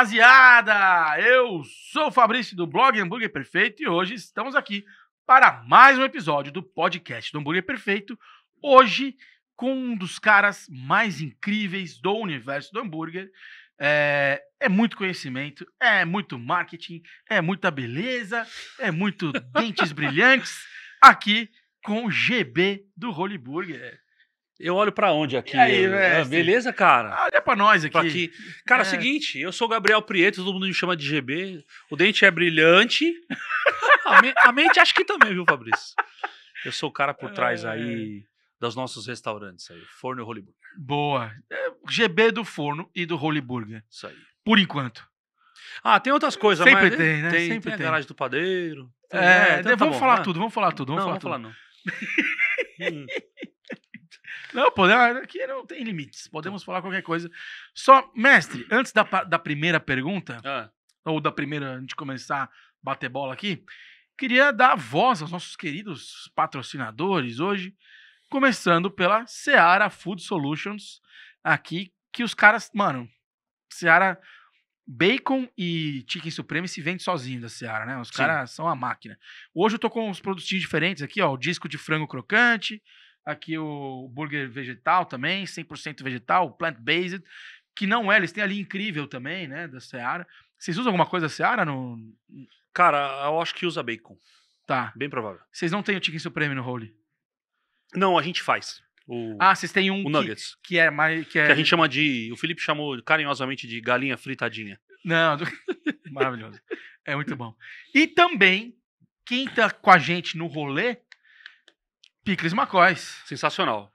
rapaziada! Eu sou o Fabrício do blog Hambúrguer Perfeito e hoje estamos aqui para mais um episódio do podcast do Hambúrguer Perfeito. Hoje com um dos caras mais incríveis do universo do hambúrguer. É, é muito conhecimento, é muito marketing, é muita beleza, é muito dentes brilhantes. Aqui com o GB do Holy Burger. Eu olho para onde aqui? E aí, ah, Beleza, cara? Ah, olha pra nós aqui. aqui. Cara, é. seguinte, eu sou Gabriel Prieto, todo mundo me chama de GB. O dente é brilhante. a, me a, mente acho que também, viu, Fabrício? Eu sou o cara por trás é. aí dos nossos restaurantes aí, Forno e Holy Burger. Boa. É, GB do Forno e do Holy Burger. Isso aí. Por enquanto. Ah, tem outras coisas, Sempre mas... tem, né? Tem, Sempre tem, tem. a garagem do padeiro. É, tem, é, né? então, vamos tá bom, falar né? tudo, vamos falar tudo, vamos não, falar vamos tudo. falar não. hum. Não, podemos, aqui não tem limites. Podemos falar qualquer coisa. Só, mestre, antes da, da primeira pergunta, ah. ou da primeira, antes de começar a bater bola aqui, queria dar voz aos nossos queridos patrocinadores hoje, começando pela Seara Food Solutions, aqui, que os caras, mano, Seara Bacon e Chicken Supreme se vende sozinho da Seara, né? Os caras são a máquina. Hoje eu tô com uns produtinhos diferentes aqui, ó. O disco de frango crocante, aqui o burger vegetal também, 100% vegetal, plant-based, que não é, eles têm ali incrível também, né, da Seara. Vocês usam alguma coisa da Seara no... Cara, eu acho que usa bacon. Tá. Bem provável. Vocês não têm o Chicken Supreme no Holy? Não, a gente faz. O, ah, vocês têm um o Nuggets. Que, que é mais. Que, é... que, a gente chama de. O Felipe chamou carinhosamente de galinha fritadinha. Não, do... maravilhoso. é muito bom. E também, quem tá com a gente no rolê Picles Macóis. Sensacional.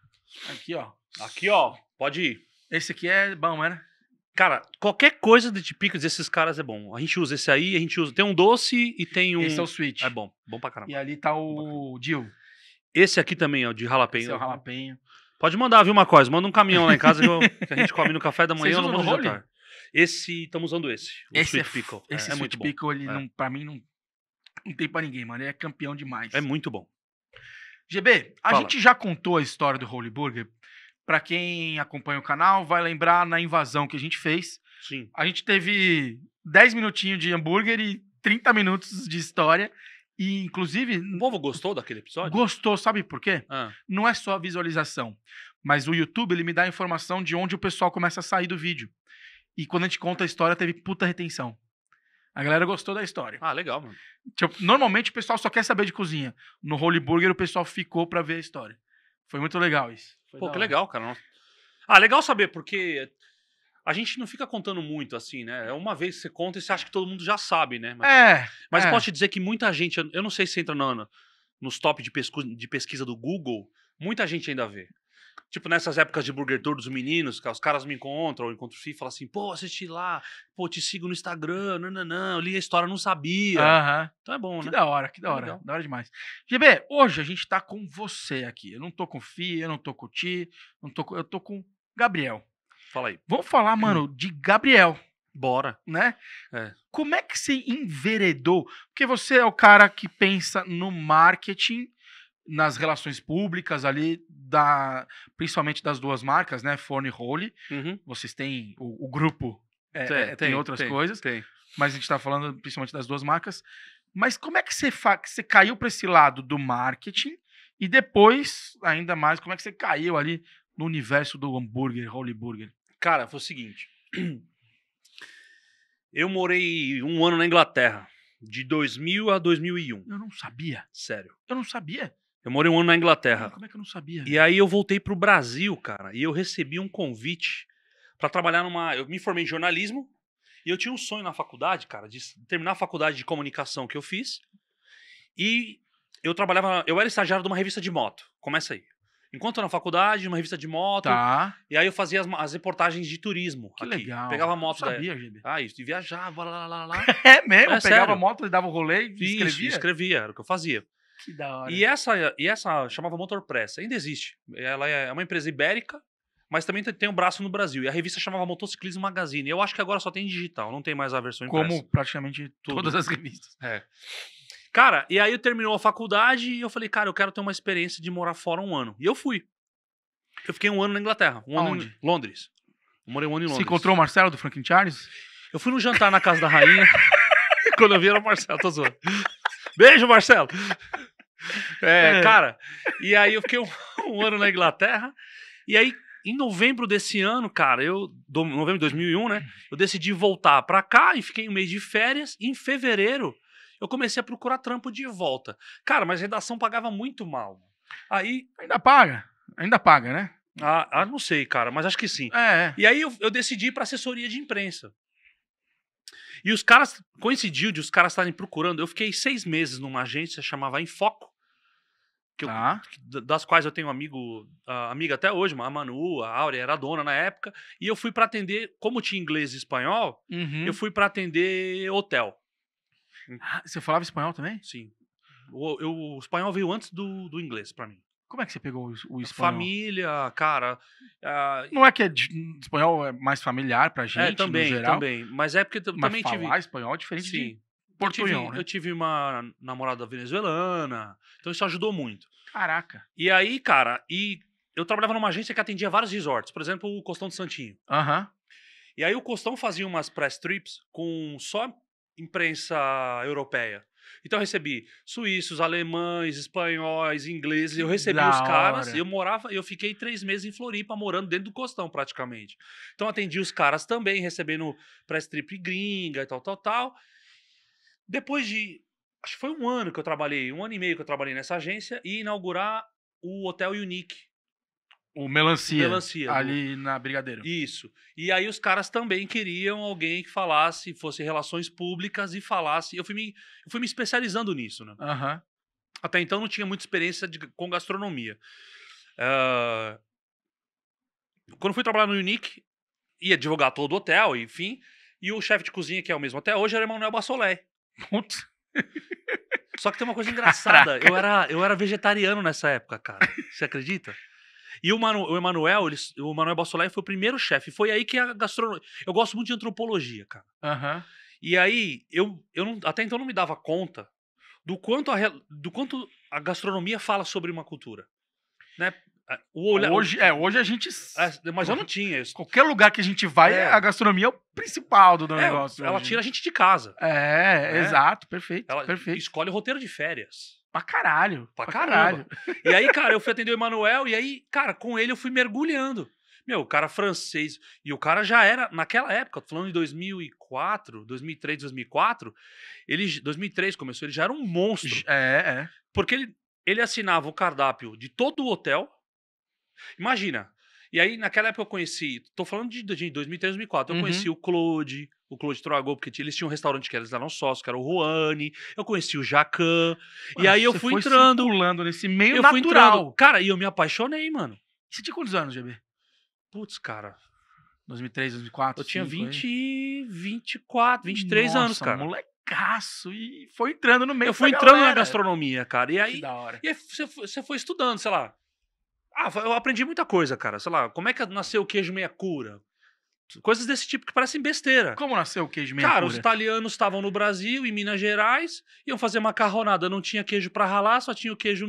Aqui, ó. Aqui, ó. Pode ir. Esse aqui é bom, é, né? Cara, qualquer coisa de picles desses caras é bom. A gente usa esse aí, a gente usa. Tem um doce e tem um. Esse é o sweet. É bom. Bom pra caramba. E ali tá o Dil. Esse aqui também, ó, de jalapeno. Esse é o jalapenho. Pode mandar, viu, Macóis? Manda um caminhão lá em casa que, eu, que a gente come no café da manhã ou no bolo de Esse, estamos usando esse. O esse Sweet é, Pickle. É, esse é, é muito bom. Pickle, ele é. Não, pra mim, não, não tem pra ninguém, mano. Ele é campeão demais. É muito bom. GB, a Fala. gente já contou a história do Holy Burger. Para quem acompanha o canal, vai lembrar na invasão que a gente fez. Sim. A gente teve 10 minutinhos de hambúrguer e 30 minutos de história. E, inclusive. O povo gostou daquele episódio? Gostou, sabe por quê? Ah. Não é só a visualização. Mas o YouTube ele me dá a informação de onde o pessoal começa a sair do vídeo. E quando a gente conta a história, teve puta retenção. A galera gostou da história. Ah, legal, mano. Tipo, normalmente o pessoal só quer saber de cozinha. No Holy Burger o pessoal ficou pra ver a história. Foi muito legal isso. Foi Pô, que hora. legal, cara. Ah, legal saber, porque a gente não fica contando muito assim, né? É uma vez que você conta e você acha que todo mundo já sabe, né? Mas, é. Mas é. posso te dizer que muita gente, eu não sei se entra no, nos top de, pesquisa, de pesquisa do Google, muita gente ainda vê. Tipo, nessas épocas de Burger Tour dos meninos, que os caras me encontram, eu encontro o Fih e falam assim, pô, assisti lá, pô, te sigo no Instagram, não, não, não, eu li a história, não sabia. Uhum. Então é bom, que né? Que da hora, que da é hora, da hora demais. GB, hoje a gente tá com você aqui. Eu não tô com o Fih, eu não tô com o Ti, não tô com, eu tô com Gabriel. Fala aí. Vamos falar, mano, de Gabriel. Bora. Né? É. Como é que você enveredou? Porque você é o cara que pensa no marketing nas relações públicas ali, da, principalmente das duas marcas, né? Fone e Holy. Uhum. Vocês têm o, o grupo, é, tem, é, tem, tem, outras tem, coisas. Mas a gente está falando principalmente das duas marcas. Mas como é que você, fa... você caiu para esse lado do marketing e depois, ainda mais, como é que você caiu ali no universo do hambúrguer, Holy Burger? Cara, foi o seguinte. Eu morei um ano na Inglaterra, de 2000 a 2001. Eu não sabia. Sério. Eu não sabia. Eu morei um ano na Inglaterra. como é que eu não sabia? E né? aí eu voltei pro Brasil, cara, e eu recebi um convite para trabalhar numa. Eu me formei em jornalismo e eu tinha um sonho na faculdade, cara, de terminar a faculdade de comunicação que eu fiz. E eu trabalhava, eu era estagiário de uma revista de moto. Começa aí. Enquanto eu na faculdade, uma revista de moto. Tá. E aí eu fazia as, as reportagens de turismo. Que aqui. legal. Pegava moto. Eu sabia, gente. Ah, isso. E viajava, lá, lá, lá. é mesmo? É, pegava sério. moto, dava o um rolê e isso, escrevia? escrevia, era o que eu fazia. Que da hora. E essa, e essa chamava Motorpress, ainda existe. Ela é uma empresa ibérica, mas também tem um braço no Brasil. E a revista chamava Motociclismo Magazine. Eu acho que agora só tem digital, não tem mais a versão impressa. Como praticamente tudo. todas as revistas. É. Cara, e aí terminou a faculdade e eu falei, cara, eu quero ter uma experiência de morar fora um ano. E eu fui. Eu fiquei um ano na Inglaterra. Um ano em Londres. Eu morei um ano em Londres. Você encontrou o Marcelo do Franklin Charles? Eu fui no jantar na casa da rainha. quando eu vi era o Marcelo, tô zoando. Beijo, Marcelo. É, é, cara, e aí eu fiquei um, um, ano na Inglaterra. E aí, em novembro desse ano, cara, eu. Do, novembro de 2001, né? Eu decidi voltar pra cá e fiquei um mês de férias. E em fevereiro, eu comecei a procurar trampo de volta. Cara, mas redação pagava muito mal. Aí. Ainda paga? Ainda paga, né? Ah, ah não sei, cara, mas acho que sim. É. é. E aí eu, eu decidi ir pra assessoria de imprensa. E os caras, coincidiu de os caras estarem procurando. Eu fiquei seis meses numa agência, chamava Enfoco. Que eu, tá. das quais eu tenho amigo, amiga até hoje, a Manu, a Áurea, era dona na época, e eu fui para atender, como tinha inglês e espanhol, uhum. eu fui para atender hotel. Ah, você falava espanhol também? Sim. O, eu, o espanhol veio antes do, do inglês para mim. Como é que você pegou o, espanhol? Família, cara. Uh, não é que é de, hum, espanhol é mais familiar pra é, gente, é, também, no geral. também. Mas é porque mas também falar tive. espanhol é diferente Sim. de português. Eu, né? eu tive uma namorada venezuelana, então isso ajudou muito. Caraca. E aí, cara, e eu trabalhava numa agência que atendia vários resorts, por exemplo, o Costão de Santinho. Aham. E aí o Costão fazia umas press trips com só imprensa europeia. Então eu recebi suíços, alemães, espanhóis, ingleses. Eu recebi da os caras. Hora. Eu morava, eu fiquei três meses em Floripa, morando dentro do Costão praticamente. Então atendi os caras também, recebendo press trip gringa e tal, tal, tal. Depois de, acho que foi um ano que eu trabalhei, um ano e meio que eu trabalhei nessa agência e inaugurar o Hotel Unique o melancia, melancia ali do... na Brigadeiro. Isso. E aí os caras também queriam alguém que falasse, fosse relações públicas e falasse. Eu fui me, eu fui me especializando nisso, né? Uhum. Até então não tinha muita experiência de, com gastronomia. Uh... Quando fui trabalhar no Unique, ia divulgar todo o hotel, enfim. E o chefe de cozinha, que é o mesmo até hoje, era Emanuel Bassolé. Putz. Só que tem uma coisa engraçada. Eu era, eu era vegetariano nessa época, cara. Você acredita? E o, Manu, o Emanuel, ele, o Emanuel Bassolai foi o primeiro chefe. Foi aí que a gastronomia. Eu gosto muito de antropologia, cara. Uhum. E aí, eu, eu não, até então não me dava conta do quanto a, do quanto a gastronomia fala sobre uma cultura. Né? O hoje, é, hoje a gente. É, mas eu não tinha isso. Qualquer lugar que a gente vai, é. a gastronomia é o principal do é, negócio. Ela hoje. tira a gente de casa. É, é. exato, perfeito. Ela perfeito. escolhe o roteiro de férias. Pra caralho. Pra, pra caralho. E aí, cara, eu fui atender o Emanuel e aí, cara, com ele eu fui mergulhando. Meu, o cara francês. E o cara já era, naquela época, falando de 2004, 2003, 2004, ele, 2003 começou, ele já era um monstro. É, é. Porque ele, ele assinava o cardápio de todo o hotel. Imagina. E aí, naquela época eu conheci, tô falando de, de 2003, 2004, eu uhum. conheci o Claude, o Claude Troagô, porque eles tinham um restaurante que eles davam sós, que era o Ruane, eu conheci o Jacan. E aí eu fui foi entrando. pulando nesse meio eu natural. Fui entrando, cara, e eu me apaixonei, mano. E você tinha quantos anos, GB? Putz, cara. 2003, 2004? Eu tinha 20, aí. 24, 23 Nossa, anos, cara. molecaço. E foi entrando no meio Eu fui entrando galera. na gastronomia, cara. E aí, que da hora. E aí você, você foi estudando, sei lá. Ah, eu aprendi muita coisa, cara. Sei lá, como é que nasceu o queijo meia cura? Coisas desse tipo que parecem besteira. Como nasceu o queijo meia Cara, os italianos estavam no Brasil, em Minas Gerais, iam fazer macarronada, não tinha queijo para ralar, só tinha o queijo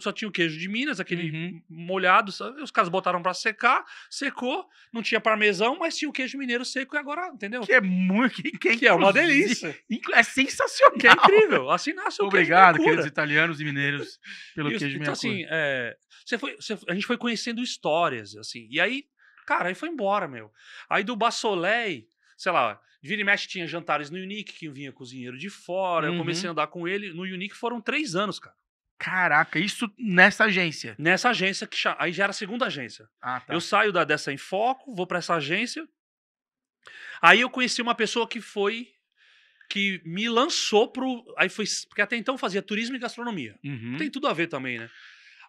só tinha o queijo de Minas, aquele uhum. molhado, os caras botaram para secar, secou, não tinha parmesão, mas tinha o queijo mineiro seco e agora, entendeu? Que é muito que, que, que é, é uma delícia. É sensacional. Que é incrível. Assim nasceu o Obrigado, queijo queridos italianos e mineiros pelo e queijo então, meia Então assim, é, você foi, você, a gente foi conhecendo histórias assim. E aí Cara, aí foi embora, meu. Aí do Bassolei, sei lá, vira e mexe tinha jantares no Unique, que vinha cozinheiro de fora. Uhum. Eu comecei uhum. a andar com ele. No Unique foram três anos, cara. Caraca, isso nessa agência? Nessa agência, que aí já era a segunda agência. Ah, tá. Eu saio da, dessa em foco, vou para essa agência. Aí eu conheci uma pessoa que foi que me lançou pro. Aí foi. Porque até então fazia turismo e gastronomia. Uhum. Tem tudo a ver também, né?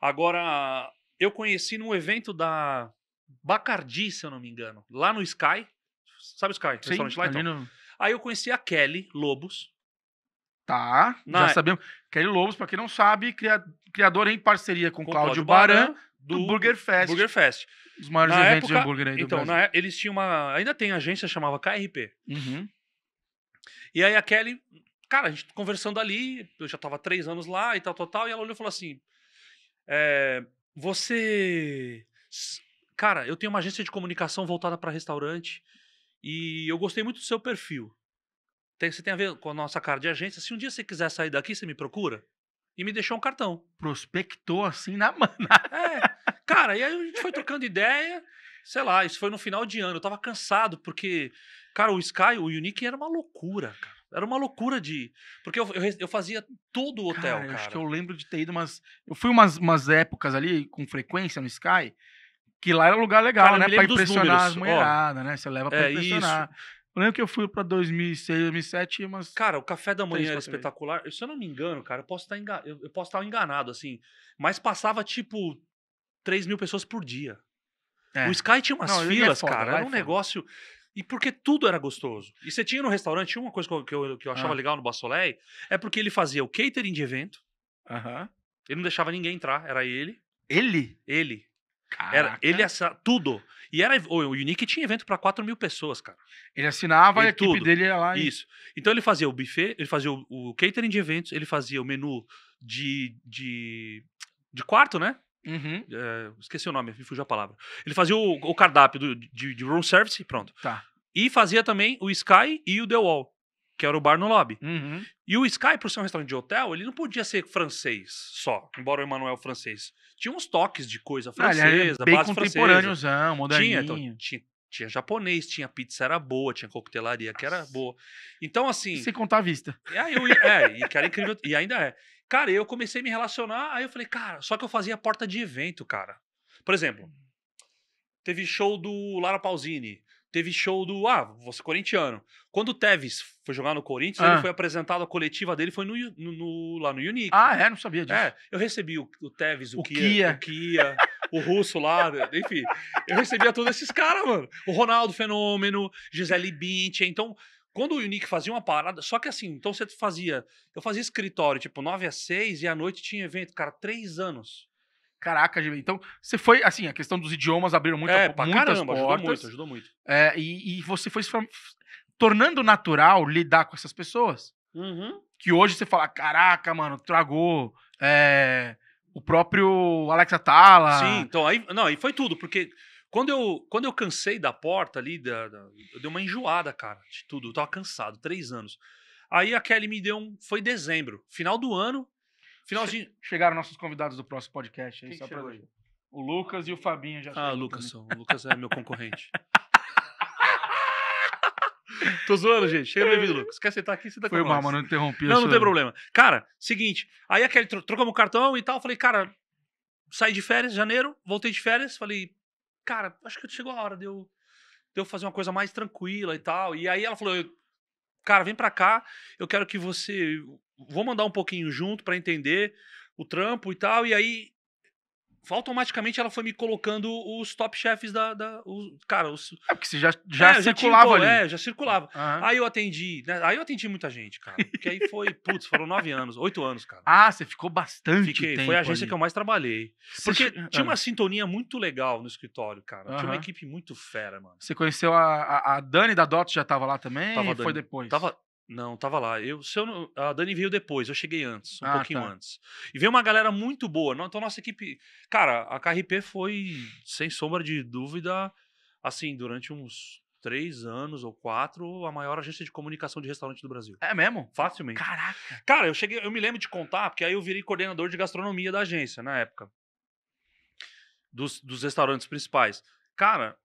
Agora, eu conheci num evento da Bacardi, se eu não me engano, lá no Sky. Sabe o Sky? Sim, restaurante lá então. Aí eu conheci a Kelly Lobos. Tá, na... já sabemos. Kelly Lobos, pra quem não sabe, criadora em parceria com, com Cláudio Baran, Baran do, do, Burger Fest. Burger Fest. Os maiores na eventos época, de hambúrguer aí do Então, é, eles tinham uma... Ainda tem agência, chamava KRP. Uhum. E aí a Kelly... Cara, a gente conversando ali, eu já tava três anos lá e tal, tal, tal. E ela olhou e falou assim... É, você cara, eu tenho uma agência de comunicação voltada para restaurante e eu gostei muito do seu perfil. Tem, você tem a ver com a nossa cara de agência. Se um dia você quiser sair daqui, você me procura e me deixou um cartão. Prospectou assim na mana. É, cara, e aí a gente foi trocando ideia. Sei lá, isso foi no final de ano. Eu tava cansado, porque, cara, o Sky, o Unique era uma loucura, cara. Era uma loucura de. Porque eu, eu, eu fazia todo o hotel, cara, cara. Acho que eu lembro de ter ido umas. Eu fui umas, umas épocas ali, com frequência no Sky, que lá era um lugar legal, Cara, né? É pra impressionar as mulheradas, né? Você leva pra é, impressionar. Isso. Eu lembro que eu fui pra 2006, 2007 mas Cara, o café da manhã era espetacular. se eu não me engano, cara, eu posso, tá estar eu posso estar tá enganado, assim. Mas passava, tipo, 3 mil pessoas por dia. É. O Sky tinha umas não, é filas, foda, cara. Era um negócio... E porque tudo era gostoso. E você tinha no restaurante, uma coisa que eu, que eu, achava ah. legal no Bassolé, é porque ele fazia o catering de evento. Aham. Uh -huh. Ele não deixava ninguém entrar, era ele. Ele? Ele. Era, ele assinava tudo. E era, o Unique tinha evento para 4 mil pessoas, cara. Ele assinava ele, e a tudo. equipe dele ia lá. E... Isso. Então ele fazia o buffet, ele fazia o, o, catering de eventos, ele fazia o menu de, de, de quarto, né? Uhum. É, esqueci o nome, me fugiu a palavra. Ele fazia o, o cardápio do, de, de room service, pronto. Tá. E fazia também o Sky e o The Wall que era o bar no lobby. Uhum. E o Sky, por ser um restaurante de hotel, ele não podia ser francês só, embora o Emanuel francês. Tinha uns toques de coisa francesa, ah, ele bem base moderninho. Tinha, então, tinha, tinha japonês, tinha pizza era boa, tinha coquetelaria que era boa. Então, assim... Sem contar a vista. E aí eu, é, e que era incrível, e ainda é. Cara, eu comecei a me relacionar, aí eu falei, cara, só que eu fazia porta de evento, cara. Por exemplo, teve show do Lara Pausini, teve show do. Ah, você corintiano. Quando o Tevez foi jogar no Corinthians, ah. ele foi apresentado, a coletiva dele foi no, no, no, lá no Unique. Ah, é? Não sabia disso. É, eu recebi o, o Tevez, o, o Kia, Kia. o Kia, o russo lá, enfim. Eu recebia todos esses caras, mano. O Ronaldo Fenômeno, Gisele Bündchen. Então, quando o Unique fazia uma parada, só que assim, então você fazia. Eu fazia escritório, tipo, 9 a 6 e à noite tinha evento, cara, três anos. Caraca, Então, você foi, assim, a questão dos idiomas abriram muita, é, muitas caramba, portas. Ajudou muito, ajudou muito. É, e, e, você foi se tornando natural lidar com essas pessoas. Uhum. Que hoje você fala, caraca, mano, tragou. É, o próprio Alex Atala. Sim, então, aí, não, aí foi tudo, porque quando eu, quando eu cansei da porta ali, da, da, eu dei uma enjoada, cara, de tudo. Eu tava cansado, três anos. Aí a Kelly me deu um. Foi dezembro, final do ano. Finalzinho. Chegaram nossos convidados do próximo podcast aí, só pra ver. O Lucas e o Fabinho já Ah, Lucas, o Lucas é meu concorrente. Tô zoando, gente. Chega bem bebida, Lucas. Quer sentar aqui, senta Foi mal, mano, eu interrompi. Não, não tem problema. Cara, seguinte. Aí aquele, tro- trocamos o cartão e tal. Falei, cara, saí de férias em janeiro, voltei de férias. Falei, cara, acho que chegou a hora de eu, de eu fazer uma coisa mais tranquila e tal. E aí ela falou, cara, vem pra cá. Eu quero que você vou mandar um pouquinho junto para entender o trampo e tal. E aí, automaticamente, ela foi me colocando os top chefs da. da os, cara, os. É porque você já, já é, circulava já tinha, ali. É, já circulava. Uhum. Aí eu atendi. Né? Aí eu atendi muita gente, cara. Porque aí foi. putz, foram nove anos, oito anos, cara. Ah, você ficou bastante Fiquei, Foi a agência ali. que eu mais trabalhei. Porque tinha uma ah. sintonia muito legal no escritório, cara. Uhum. Tinha uma equipe muito fera, mano. Você conheceu a, a, a Dani da Dot, já tava lá também? Tava Dani. foi depois? Tava. Não, tava lá. Eu, se eu a Dani veio depois, eu cheguei antes, um ah, pouquinho tá. antes. E veio uma galera muito boa. Então, nossa equipe. Cara, a KRP foi, sem sombra de dúvida, assim, durante uns três anos ou quatro, a maior agência de comunicação de restaurante do Brasil. É mesmo? Facilmente. Caraca! Cara, eu cheguei, eu me lembro de contar, porque aí eu virei coordenador de gastronomia da agência na época. Dos, dos restaurantes principais. Cara,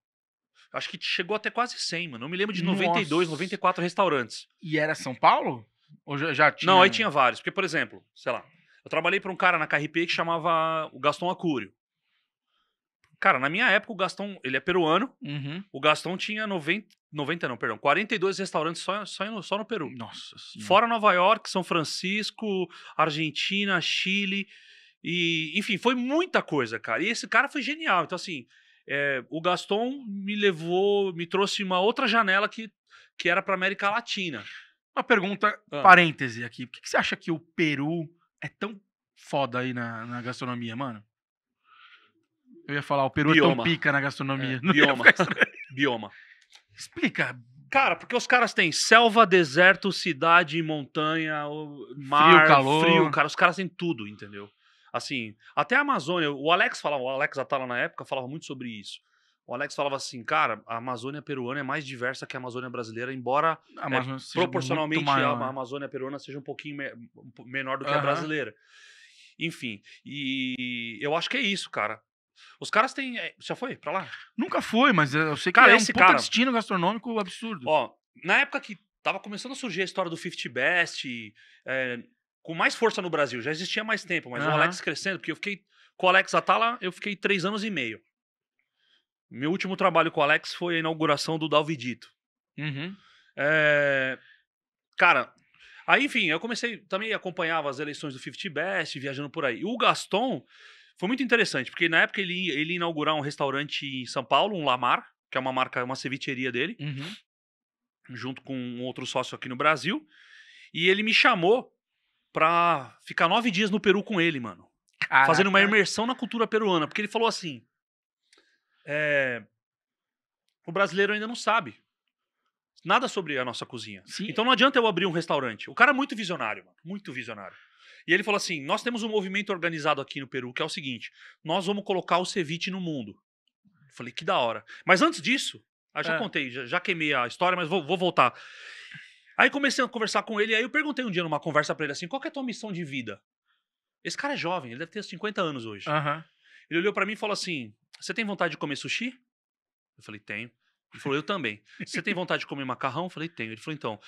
Acho que chegou até quase 100, mano. Eu me lembro de 92, Nossa. 94 restaurantes. E era São Paulo? Ou já, já tinha? Não, aí tinha vários. Porque, por exemplo, sei lá, eu trabalhei para um cara na KRP que chamava o Gaston Acúrio. Cara, na minha época o Gaston, ele é peruano. Uhum. O Gaston tinha 90, 90 não, perdão, 42 restaurantes só, só, no, só no Peru. Nossa senhora. Fora Nova York, São Francisco, Argentina, Chile. E, enfim, foi muita coisa, cara. E esse cara foi genial. Então, assim, é, o Gaston me levou, me trouxe uma outra janela que, que era para América Latina. Uma pergunta, ah. parêntese aqui. Por que, que, você acha que o Peru é tão foda aí na, na gastronomia, mano? Eu ia falar, o Peru Bioma. é tão pica na gastronomia. É, bioma. bioma. Explica. Cara, porque os caras têm selva, deserto, cidade, montanha, mar, frio, calor. frio, cara. Os caras têm tudo, entendeu? Assim, até a Amazônia, o Alex falava, o Alex Atala na época falava muito sobre isso. O Alex falava assim, cara, a Amazônia peruana é mais diversa que a Amazônia brasileira, embora é, Amazônia é, proporcionalmente maior, a né? Amazônia peruana seja um pouquinho me menor do que uh -huh. a brasileira. Enfim, e eu acho que é isso, cara. Os caras têm. É, já foi pra lá? Nunca foi, mas eu sei que cara, é um esse cara, destino gastronômico absurdo. Ó, na época que tava começando a surgir a história do 50 Best, é, com mais força no Brasil. Já existia mais tempo, mas uhum. o Alex crescendo, porque eu fiquei. Com o Alex Atala, tá eu fiquei três anos e meio. Meu último trabalho com o Alex foi a inauguração do Dalvidito. Uhum. É... Cara, aí enfim, eu comecei, também acompanhava as eleições do 50 Best, viajando por aí. E o Gaston foi muito interessante, porque na época ele, ele ia inaugurar um restaurante em São Paulo, um Lamar, que é uma marca, uma cevicheria dele, uhum. junto com um outro sócio aqui no Brasil. E ele me chamou pra ficar nove dias no Peru com ele, mano. Caraca. Fazendo uma imersão na cultura peruana. Porque ele falou assim: é, o brasileiro ainda não sabe nada sobre a nossa cozinha. Sim. Então não adianta eu abrir um restaurante. O cara é muito visionário, mano, muito visionário. E ele falou assim: nós temos um movimento organizado aqui no Peru que é o seguinte: nós vamos colocar o ceviche no mundo. falei que da hora. Mas antes disso, já é. contei, já, já, queimei a história, mas vou, vou voltar. Aí comecei a conversar com ele, aí eu perguntei um dia numa conversa pra ele assim: qual é a tua missão de vida? Esse cara é jovem, ele deve ter 50 anos hoje. Uhum. Ele olhou para mim e falou assim: Você tem vontade de comer sushi? Eu falei: Tenho. Ele falou: Eu também. Você tem vontade de comer macarrão? Eu falei: Tenho. Ele falou: Então,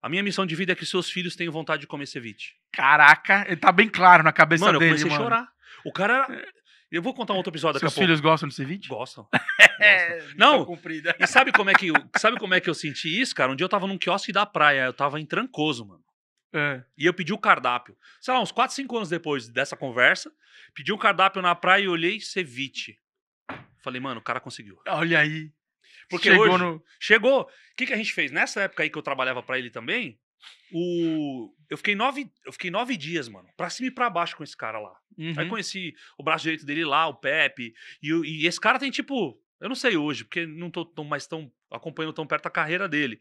a minha missão de vida é que seus filhos tenham vontade de comer ceviche. Caraca, ele tá bem claro na cabeça mano, dele. Mano, eu comecei mano. a chorar. O cara era. É. Eu vou contar um outro episódio Seus daqui a pouco. Seus filhos gostam de ceviche? Gostam. É, não, é e sabe como, é que, eu, sabe como é que eu senti isso, cara? Um dia eu tava num quiosque da praia, eu tava em Trancoso, mano. É. E eu pedi o cardápio. Sei lá, uns 4, 5 anos depois dessa conversa, pedi o cardápio na praia e olhei ceviche. Falei, mano, o cara conseguiu. Olha aí. Porque chegou hoje, no... Chegou. O que, que a gente fez? Nessa época aí que eu trabalhava para ele também, o, eu, fiquei nove, eu fiquei nove dias, mano, pra cima e pra baixo com esse cara lá. Uhum. Aí conheci o braço direito dele lá, o Pepe. E, e esse cara tem tipo. Eu não sei hoje, porque não tô tão, mais tão acompanhando tão perto a carreira dele.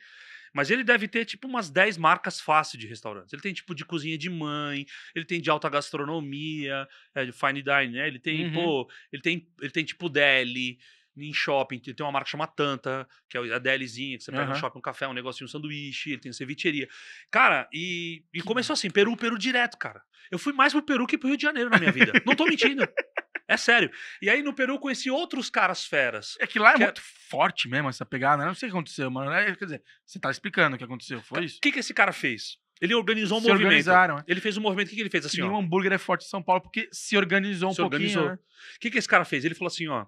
Mas ele deve ter, tipo, umas 10 marcas fácil de restaurantes. Ele tem, tipo, de cozinha de mãe, ele tem de alta gastronomia, é, de fine dining, né? Ele tem, uhum. pô, ele tem, ele tem, tipo, deli, em shopping. Tem uma marca chamada Tanta, que é a DLzinha, que você pega uhum. no shopping um café, um negocinho, um sanduíche, ele tem cevicheria. Cara, e, e começou assim, Peru, Peru direto, cara. Eu fui mais pro Peru que pro Rio de Janeiro na minha vida. Não tô mentindo. É sério. E aí no Peru eu conheci outros caras feras. É que lá é, é muito forte mesmo essa pegada. Né? Não sei o que aconteceu, mano. É, quer dizer, você tá explicando o que aconteceu, foi isso? O que, que esse cara fez? Ele organizou um se movimento. Organizaram, é. Ele fez um movimento. O que, que ele fez assim? Nenhum hambúrguer é forte em São Paulo porque se organizou um se pouquinho. Organizou. O né? que, que esse cara fez? Ele falou assim: ó,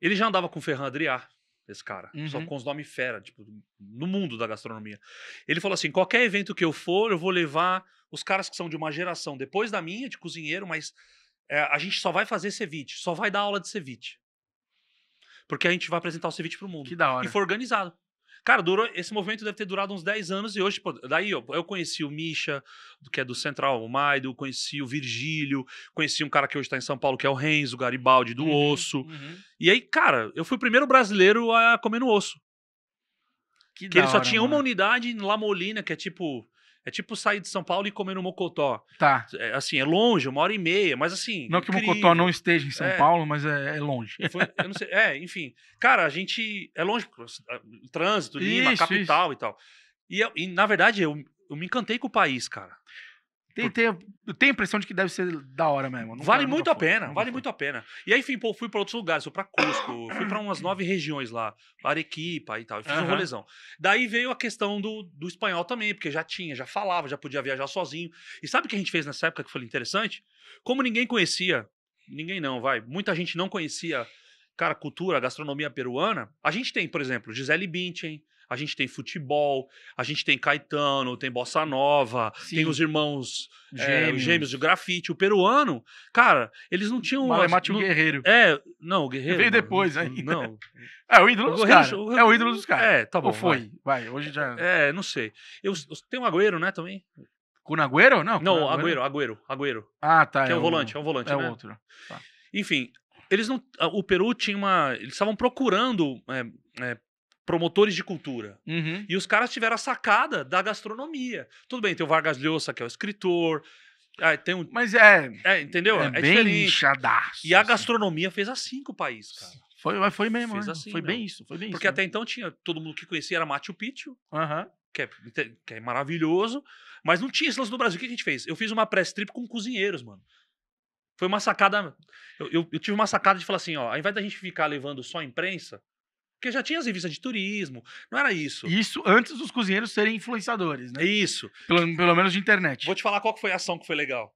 ele já andava com Ferran Adrià, esse cara, uhum. só com os nomes fera, tipo, no mundo da gastronomia. Ele falou assim: qualquer evento que eu for, eu vou levar os caras que são de uma geração depois da minha, de cozinheiro, mas é, a gente só vai fazer ceviche, só vai dar aula de ceviche. Porque a gente vai apresentar o ceviche pro mundo. Que da hora. E foi organizado. Cara, durou, esse movimento deve ter durado uns 10 anos e hoje, pô, daí ó, eu conheci o Misha, que é do Central Maido, conheci o Virgílio, conheci um cara que hoje está em São Paulo, que é o Renzo Garibaldi, do uhum, Osso. Uhum. E aí, cara, eu fui o primeiro brasileiro a comer no osso. Que, que ele só tinha mano. uma unidade em La Molina, que é tipo é tipo sair de São Paulo e comer no Mocotó. Tá. É, assim, é longe, uma hora e meia, mas assim. Não incrível. É que o Mocotó não esteja em São é, Paulo, mas é, é longe. Foi, sei, é, enfim. Cara, a gente. É longe, trânsito, Lima, isso, capital isso. e tal. E, e, na verdade, eu, eu me encantei com o país, cara. Tem, tem, eu tenho a impressão de que deve ser da hora mesmo. vale muito a foi, pena, vale foi. muito a pena. E aí, enfim, pô, fui para outros lugares, fui para Cusco, fui para umas nove regiões lá, Arequipa e tal, e fiz uhum. um rolezão. Daí veio a questão do, do espanhol também, porque já tinha, já falava, já podia viajar sozinho. E sabe o que a gente fez nessa época que foi interessante? Como ninguém conhecia, ninguém não, vai, muita gente não conhecia, cara, cultura, gastronomia peruana, a gente tem, por exemplo, Gisele Bündchen, a gente tem futebol, a gente tem Caetano, tem Bossa Nova, Sim. tem os irmãos é, gêmeos. É, gêmeos de grafite. O peruano, cara, eles não tinham. Malemate não, Guerreiro. É, não, o Guerreiro. Veio depois ainda. Não. É, é o ídolo dos caras. É o ídolo dos caras. É, tá bom. Ou foi. Vai. vai, hoje já. É, não sei. Eu, tem o um Agüero, né, também? Cunagüero? Não, não Agüero, Agüero, Agüero. Ah, tá. Que é, é um o volante, é um volante. É né? outro. Tá. Enfim, eles não. O Peru tinha uma. Eles estavam procurando é, é, promotores de cultura. Uhum. E os caras tiveram a sacada da gastronomia. Tudo bem, tem o Vargas Llosa, que é o escritor. Ah, tem um... Mas é. é entendeu? É, é bem diferente. e a assim. gastronomia assim. fez assim com o país, cara. Foi, mas foi mesmo. Fez né? assim, foi né? bem isso. Foi bem Porque né? até então tinha todo mundo que conhecia era Machu Picchu, uhum. que, é, que é maravilhoso. Mas não tinha esse lance no Brasil. O que a gente fez? Eu fiz uma press trip com cozinheiros, mano. Foi uma sacada. Eu, eu, eu, tive uma sacada de falar assim: ó, ao invés da gente ficar levando só a imprensa, porque já tinha as revistas de turismo, não era isso. Isso antes dos cozinheiros serem influenciadores, né? Isso. Pelo, pelo menos de internet. Vou te falar qual foi a ação que foi legal.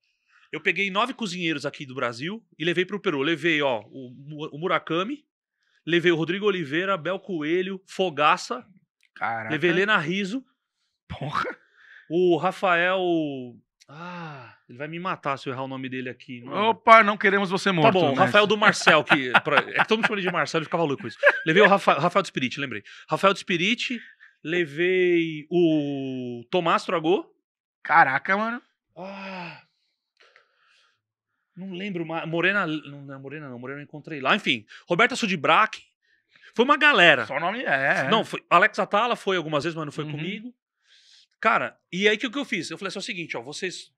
Eu peguei nove cozinheiros aqui do Brasil e levei para o Peru. Levei, ó, o, o Murakami, levei o Rodrigo Oliveira, Bel Coelho, Fogaça, Caraca. levei Helena Riso. Porra. O Rafael... Ah... Ele vai me matar se eu errar o nome dele aqui. Não Opa, não queremos você tá morto. Tá bom, né? Rafael do Marcel, que. Pra, é que todo mundo chama de Marcel, ele ficava louco com isso. Levei o Rafa, Rafael do Spirit, lembrei. Rafael do Spirit, levei o Tomás Tragô. Caraca, mano. Ah, não lembro mais. Morena. Não, é Morena não, Morena eu encontrei lá. Enfim, Roberta Sudibrac. Foi uma galera. Só nome é, é. Não, foi, Alex Atala foi algumas vezes, mas não foi uhum. comigo. Cara, e aí que o que eu fiz? Eu falei assim: é o seguinte, ó, vocês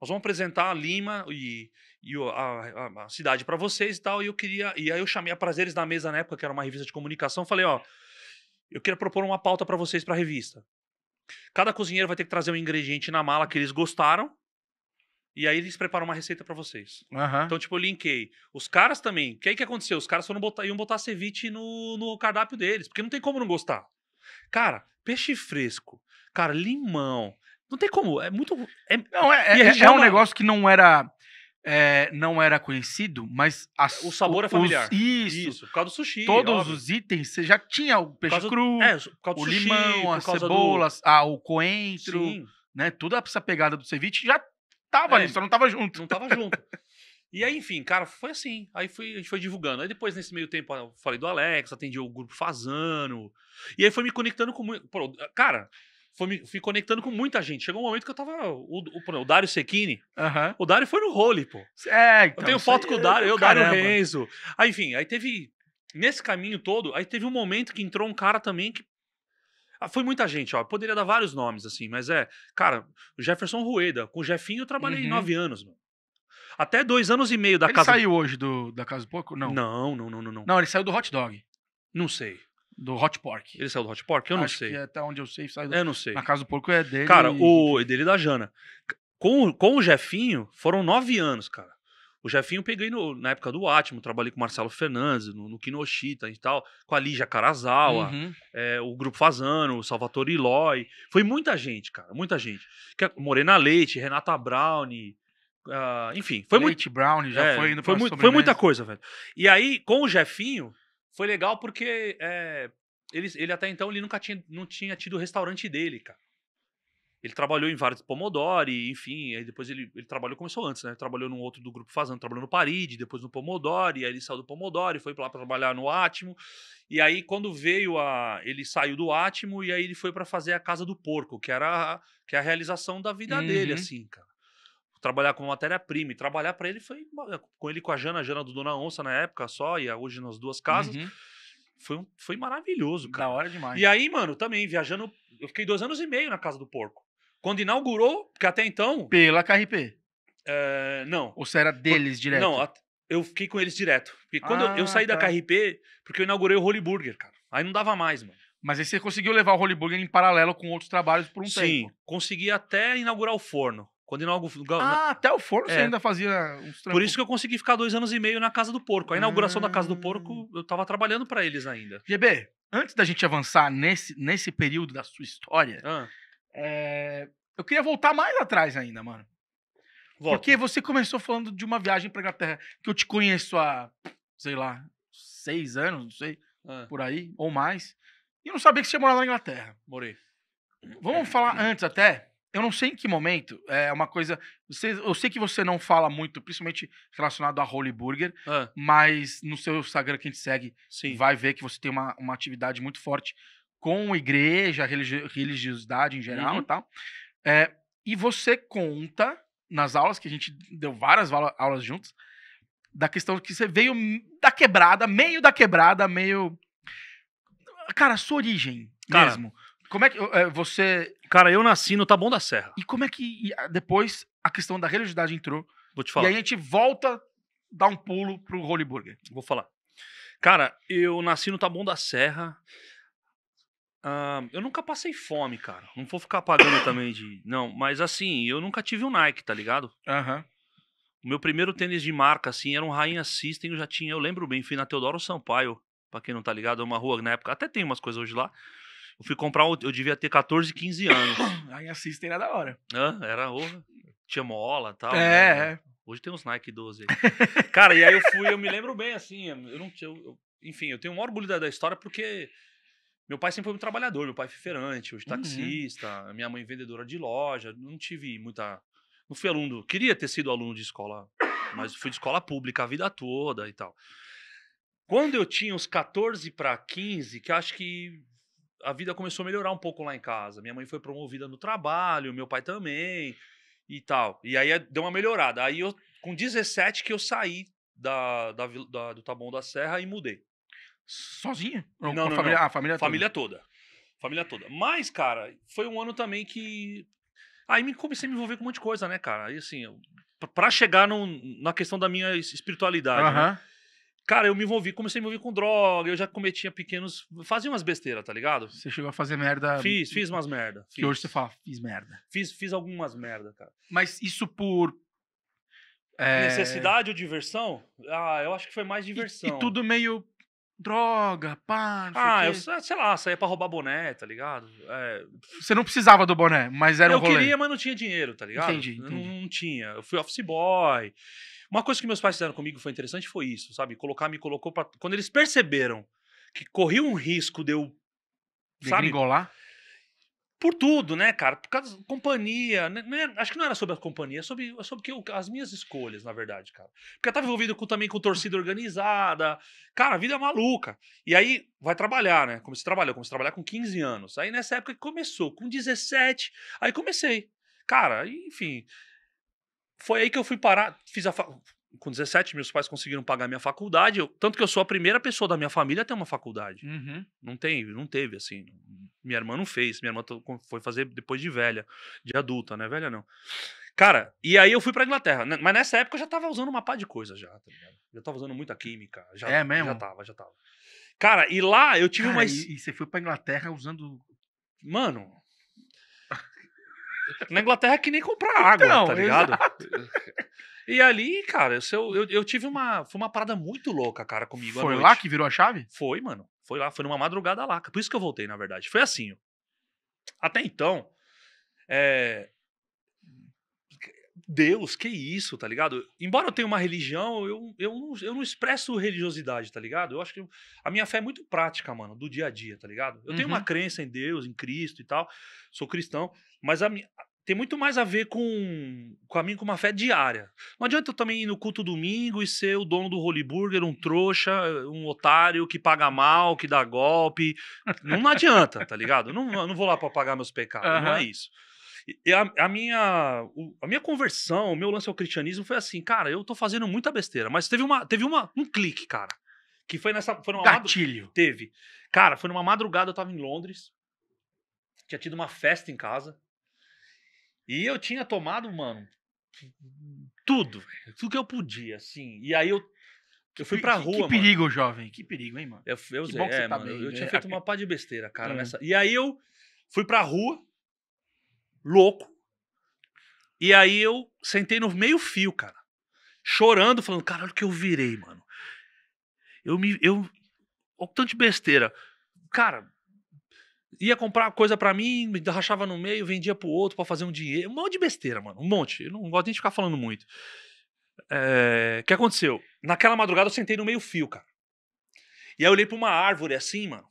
nós vamos apresentar Lima e, e a, a, a cidade para vocês e tal. E eu queria. E aí eu chamei a Prazeres da Mesa na época, que era uma revista de comunicação. Falei, ó, eu queria propor uma pauta para vocês para a revista. Cada cozinheiro vai ter que trazer um ingrediente na mala que eles gostaram. E aí eles preparam uma receita para vocês. Uhum. Então, tipo, eu linkei. Os caras também. O que aí que aconteceu? Os caras foram botar, iam botar ceviche no, no cardápio deles, porque não tem como não gostar. Cara, peixe fresco, cara, limão, não tem como, é muito. É, não, é, é, é um negócio que não era. É, não era conhecido, mas as, o sabor o, é familiar. Os, isso, isso, por causa do sushi. Todos óbvio. os itens, você já tinha o peixe causa, cru, é, o sushi, limão, as cebolas, do... ah, o coentro, Sim. né? Toda essa pegada do ceviche já tava é, ali, só não tava junto. Não tava junto. E aí, enfim, cara, foi assim. Aí foi, a gente foi divulgando. Aí depois, nesse meio tempo, eu falei do Alex, atendi o grupo Fazano. E aí foi me conectando com. Pô, cara, foi me, fui conectando com muita gente. Chegou um momento que eu tava. O, o, o Dário Sequini. Uhum. O Dário foi no role, pô. É, então, eu tenho foto com o é Dário, é, eu, Dário Renzo. Aí, enfim, aí teve. Nesse caminho todo, aí teve um momento que entrou um cara também que. Ah, foi muita gente, ó. Eu poderia dar vários nomes, assim, mas é. Cara, o Jefferson Rueda. Com o Jefinho eu trabalhei uhum. nove anos, mano. Até dois anos e meio da ele casa. Ele saiu hoje do, da Casa do Não. não. Não, não, não, não. Não, ele saiu do hot dog. Não sei. Do Hot Pork. Ele saiu do Hot Pork? Eu Acho não sei. Que é até onde eu sei, saiu do... Eu não sei. Na casa do porco é dele. Cara, o é dele e da Jana. Com, com o Jefinho, foram nove anos, cara. O Jefinho eu peguei no, na época do Atmo, trabalhei com o Marcelo Fernandes, no, no Kinoshita e tal, com a Lígia Carazawa, uhum. é, o Grupo Fazano, o Salvatore Eloy. Foi muita gente, cara, muita gente. É, Morena Leite, Renata Brown, uh, ah, enfim. Foi Leite Brown já é, foi indo foi, muito, foi muita coisa, velho. E aí, com o Jefinho, foi legal porque é, eh, ele, ele até então ele nunca tinha, não tinha tido o restaurante dele, cara. Ele trabalhou em vários Pomodori, enfim, aí depois ele, ele trabalhou, começou antes, né? trabalhou num outro do grupo fazendo, trabalhou no Paride, depois no Pomodori, aí ele saiu do Pomodori, foi lá para trabalhar no Atmo. E aí quando veio a ele saiu do Atmo e aí ele foi para fazer a Casa do Porco, que era a, que é a realização da vida uhum. dele assim, cara trabalhar com matéria-prima. E trabalhar para ele foi com ele com a Jana, a Jana do Dona Onça na época só, e hoje nas duas casas. Uhum. Foi, um, foi maravilhoso, cara. Da hora demais. E aí, mano, também viajando. Eu fiquei dois anos e meio na Casa do Porco. Quando inaugurou, porque até então. Pela KRP. É, não. Ou você era deles Por, direto? Não, eu fiquei com eles direto. Porque quando ah, eu, eu, ah, saí tá. da KRP, porque eu inaugurei o Holy Burger, cara. Aí não dava mais, mano. Mas aí você conseguiu levar o Holy Burger em paralelo com outros trabalhos por um Sim, tempo. Sim, consegui até inaugurar o forno. Quando inaugurou. Ah, até o forno é. você ainda fazia uns trampos. Por isso que eu consegui ficar dois anos e meio na Casa do Porco. A inauguração ah. da Casa do Porco, ah. eu tava trabalhando para eles ainda. GB, antes da gente avançar nesse, nesse período da sua história, ah. é... eu queria voltar mais atrás ainda, mano. Volta. Porque você começou falando de uma viagem pra Inglaterra que eu te conheço há, sei lá, seis anos, não sei, ah. por aí, ou mais. E eu não sabia que você ia morar na Inglaterra. Morei. Vamos falar antes até eu não sei em que momento, é uma coisa. Você, eu sei que você não fala muito, principalmente relacionado a Holy Burger, ah. mas no seu Instagram que a gente segue, Sim. vai ver que você tem uma, uma atividade muito forte com igreja, religi religiosidade em geral uhum. e tal. É, e você conta nas aulas, que a gente deu várias aulas juntos, da questão que você veio da quebrada, meio da quebrada, meio. Cara, sua origem Cara, mesmo. Como é que eh, você. Cara, eu nasci no Taboão da Serra. E como é que ah, depois a questão da religiosidade entrou? Vou te falar. E aí a gente volta, dá um pulo pro Holy Burger. Vou falar. Cara, eu nasci no Taboão da Serra. Uh, eu nunca passei fome, cara. Não vou ficar pagando também de. Não, mas assim, eu nunca tive um Nike, tá ligado? Uhum. O meu primeiro tênis de marca, assim, era um Rainha System, eu já tinha, eu lembro bem, fui na Teodoro Sampaio, pra quem não tá ligado, é uma rua na época, até tem umas coisas hoje lá. Eu fui comprar, eu devia ter 14, 15 anos. Aí assistem era da hora. Ah, era, o. tinha mola e tal. É, né? É. Hoje tem uns Nike 12 aí. Cara, e aí eu fui, eu me lembro bem, assim, eu não tinha... enfim, eu tenho um orgulho da, da, história porque meu pai sempre foi um trabalhador, meu pai foi é feirante, hoje uhum. taxista, uhum. minha mãe vendedora de loja, não tive muita... Não fui aluno, queria ter sido aluno de escola, mas fui de escola pública a vida toda e tal. Quando eu tinha uns 14 para 15, que acho que a vida começou a melhorar um pouco lá em casa. Minha mãe foi promovida no trabalho, meu pai também e tal. E aí eh, deu uma melhorada. Aí eu, com 17 que eu saí da, da, da do Taboão da Serra e mudei. Sozinha? Não, não, não, família, não. A ah, família, família toda. toda. Família toda. Mas, cara, foi um ano também que. Aí me comecei a me envolver com um monte de coisa, né, cara? Aí assim, para chegar no, na questão da minha espiritualidade. Uhum. Né? Cara, eu me envolvi, comecei a me envolver com droga, eu já cometia pequenos. Fazia umas besteiras, tá ligado? Você chegou a fazer merda. Fiz, fiz umas merda. Fiz. Que hoje você fala, fiz merda. Fiz, fiz algumas merda, cara. Mas isso por. É... Necessidade ou diversão? Ah, eu acho que foi mais diversão. E, e tudo meio droga, pá. ah, eu sei lá, saía pra roubar boné, tá ligado? É... Você não precisava do boné, mas era eu um rolê. Eu queria, mas não tinha dinheiro, tá ligado? Entendi. entendi. Não, não, tinha. Eu fui office boy. Uma coisa que meus pais fizeram comigo foi interessante foi isso, sabe? Colocar, me colocou Quando eles perceberam que corria um risco de eu. De sabe? Gringolar? Por tudo, né, cara? Por causa da companhia. Né? né? Acho que não era sobre a companhia, é sobre, é sobre que eu, as minhas escolhas, na verdade, cara. Porque eu tava envolvido com, também com torcida organizada. Cara, a vida é maluca. E aí, vai trabalhar, né? Comecei a trabalhar, comecei a trabalhar com 15 anos. Aí nessa época começou, com 17. Aí comecei. Cara, enfim, foi aí que eu fui parar, fiz a fa... com 17 meus pais conseguiram pagar minha faculdade, eu... tanto que eu sou a primeira pessoa da minha família a ter uma faculdade. Uhum. Não tem, não teve assim. Minha irmã não fez, minha irmã foi fazer depois de velha, de adulta, né? Velha não. Cara, e aí eu fui pra Inglaterra. Né, mas nessa época eu já tava usando uma pá de coisa já, tá ligado? Já tava usando muita química. Já, é mesmo? Já tava, já tava. Cara, e lá eu tive Cara, uma. E, e você foi pra Inglaterra usando. Mano, na Inglaterra é que nem comprar água, tá então, tá ligado? Exato. E ali, cara, eu, eu, eu, tive uma. Foi uma parada muito louca, cara, comigo. Foi lá que virou a chave? Foi, mano. Foi lá, foi numa madrugada lá. Por isso que eu voltei, na verdade. Foi assim. Ó. Até então. É... Deus, que isso, tá ligado? Embora eu tenha uma religião, eu, eu, não, eu não expresso religiosidade, tá ligado? Eu acho que eu, a minha fé é muito prática, mano, do dia a dia, tá ligado? Eu uhum. tenho uma uhum. crença em Deus, em Cristo e tal, sou cristão, mas a, tem muito mais a ver com, com a minha com uma fé diária. Não adianta eu também ir no culto domingo e ser o dono do Holy Burger, um trouxa, um otário que paga mal, que dá golpe. Não adianta, tá ligado? Não, não vou lá para pagar meus pecados, uhum. não é isso. E a, a, minha, a minha conversão, o meu lance ao cristianismo foi assim, cara, eu tô fazendo muita besteira, mas teve, uma, teve uma, um clique, cara. Que foi nessa. Foi numa Gatilho. Teve. Cara, foi numa madrugada, eu tava em Londres. Tinha tido uma festa em casa. E eu tinha tomado, mano, tudo. Tudo que eu podia, assim. E aí eu eu fui pra que, rua, que, que perigo, mano. jovem. Que perigo, hein, mano? Eu, eu que, é, tá mano, bem, eu, tinha né? feito uma pá de besteira, cara. Hum. Nessa... E aí eu fui pra rua, louco. E aí eu sentei no meio fio, cara. Chorando, falando, caralho, que eu virei, mano. Eu me. Eu... Olha o tanto de besteira. Cara, ia comprar coisa para mim, rachava no meio, vendia pro outro para fazer um dinheiro. Um monte de besteira, mano. Um monte. Eu não gosto nem de ficar falando muito. Eh, o que aconteceu? Naquela madrugada eu sentei no meio fio, cara. E aí eu olhei pra uma árvore assim, mano.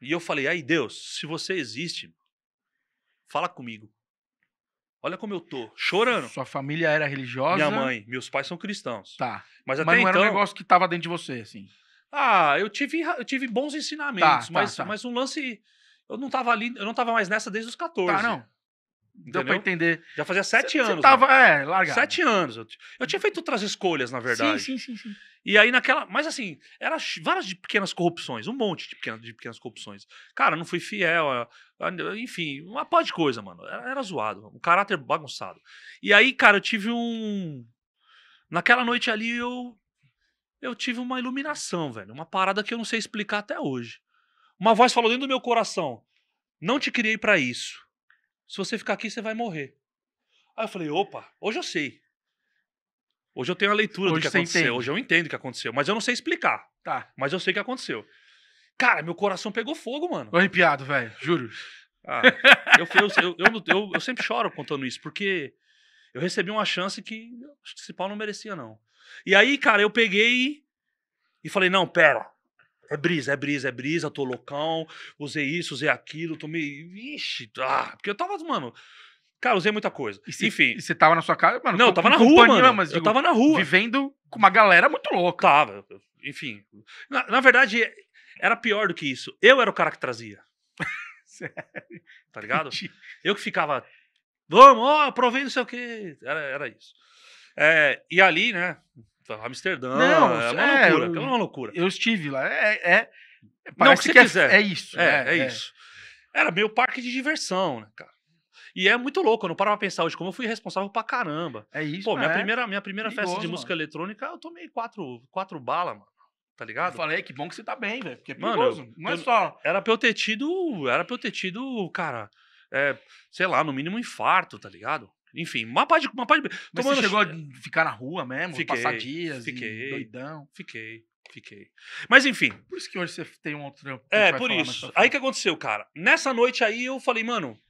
E eu falei, ai Deus, se você existe, fala comigo. Olha como eu tô, chorando. Sua família era religiosa? Minha mãe, meus pais são cristãos. Tá. Mas, até mas não então, era um então negócio que tava dentro de você, assim. Ah, eu tive, eu tive bons ensinamentos, tá, tá mas, tá, tá. mas um lance eu não tava ali, eu não tava mais nessa desde os 14. Tá, não. Entendeu? Deu pra entender. Já fazia sete cê, anos. Cê tava, né? é, largado. Sete anos. Eu, eu, tinha feito outras escolhas, na verdade. Sim, sim, sim, sim. E aí naquela. Mas assim, eram várias de pequenas corrupções, um monte de pequenas, de pequenas corrupções. Cara, não fui fiel, enfim, uma pó de coisa, mano. Era, era zoado, um caráter bagunçado. E aí, cara, eu tive um. Naquela noite ali eu. Eu tive uma iluminação, velho. Uma parada que eu não sei explicar até hoje. Uma voz falou dentro do meu coração: Não te criei para isso. Se você ficar aqui, você vai morrer. Aí eu falei: opa, hoje eu sei. Hoje eu tenho a leitura hoje do que aconteceu. Entende. Hoje eu entendo o que aconteceu. Mas eu não sei explicar. Tá. Mas eu sei o que aconteceu. Cara, meu coração pegou fogo, mano. Tô arrepiado, velho. Juro. Ah, eu, eu, eu, eu, sempre choro contando isso, porque eu recebi uma chance que esse pau não merecia, não. E aí, cara, eu peguei e falei, não, pera. É brisa, é brisa, é brisa, tô loucão, usei isso, usei aquilo, tomei. Ixi, ah, porque eu tava, mano. Cara, usei muita coisa. E cê, Enfim. E você tava na sua casa, mano? Não, eu tava na rua, mano. Mas, digo, eu tava na rua. Vivendo com uma galera muito louca. Tava. Enfim. Na, na verdade, era pior do que isso. Eu era o cara que trazia. Sério? Tá ligado? Eu que ficava. Vamos, ó, oh, provei não sei o quê. Era, era isso. É, e ali, né? Amsterdã, não, é uma é, loucura, eu, é uma loucura. Eu estive lá, é... é parece não, que, que É, é isso. É, né, é, é, isso. Era meio parque de diversão, né, cara? E é muito louco, eu não paro pra pensar hoje como eu fui responsável pra caramba. É isso, Pô, minha é. primeira, minha primeira Ligoso, festa de música mano. eletrônica, eu tomei quatro, quatro balas, mano tá ligado? Eu falei, que bom que você tá bem, velho, porque é perigoso, Mano, eu, não é eu, só... Era pra eu ter tido, era pra eu ter tido, cara, é, sei lá, no mínimo um infarto, tá ligado? Enfim, uma pá de. Uma de... Mas Tomando... você chegou a ficar na rua mesmo? Fiquei, passar dias? Fiquei. Doidão? Fiquei. Fiquei. Mas enfim. Por isso que hoje você tem um outro trampo. É, por isso. Aí que aconteceu, cara. Nessa noite aí eu falei, mano,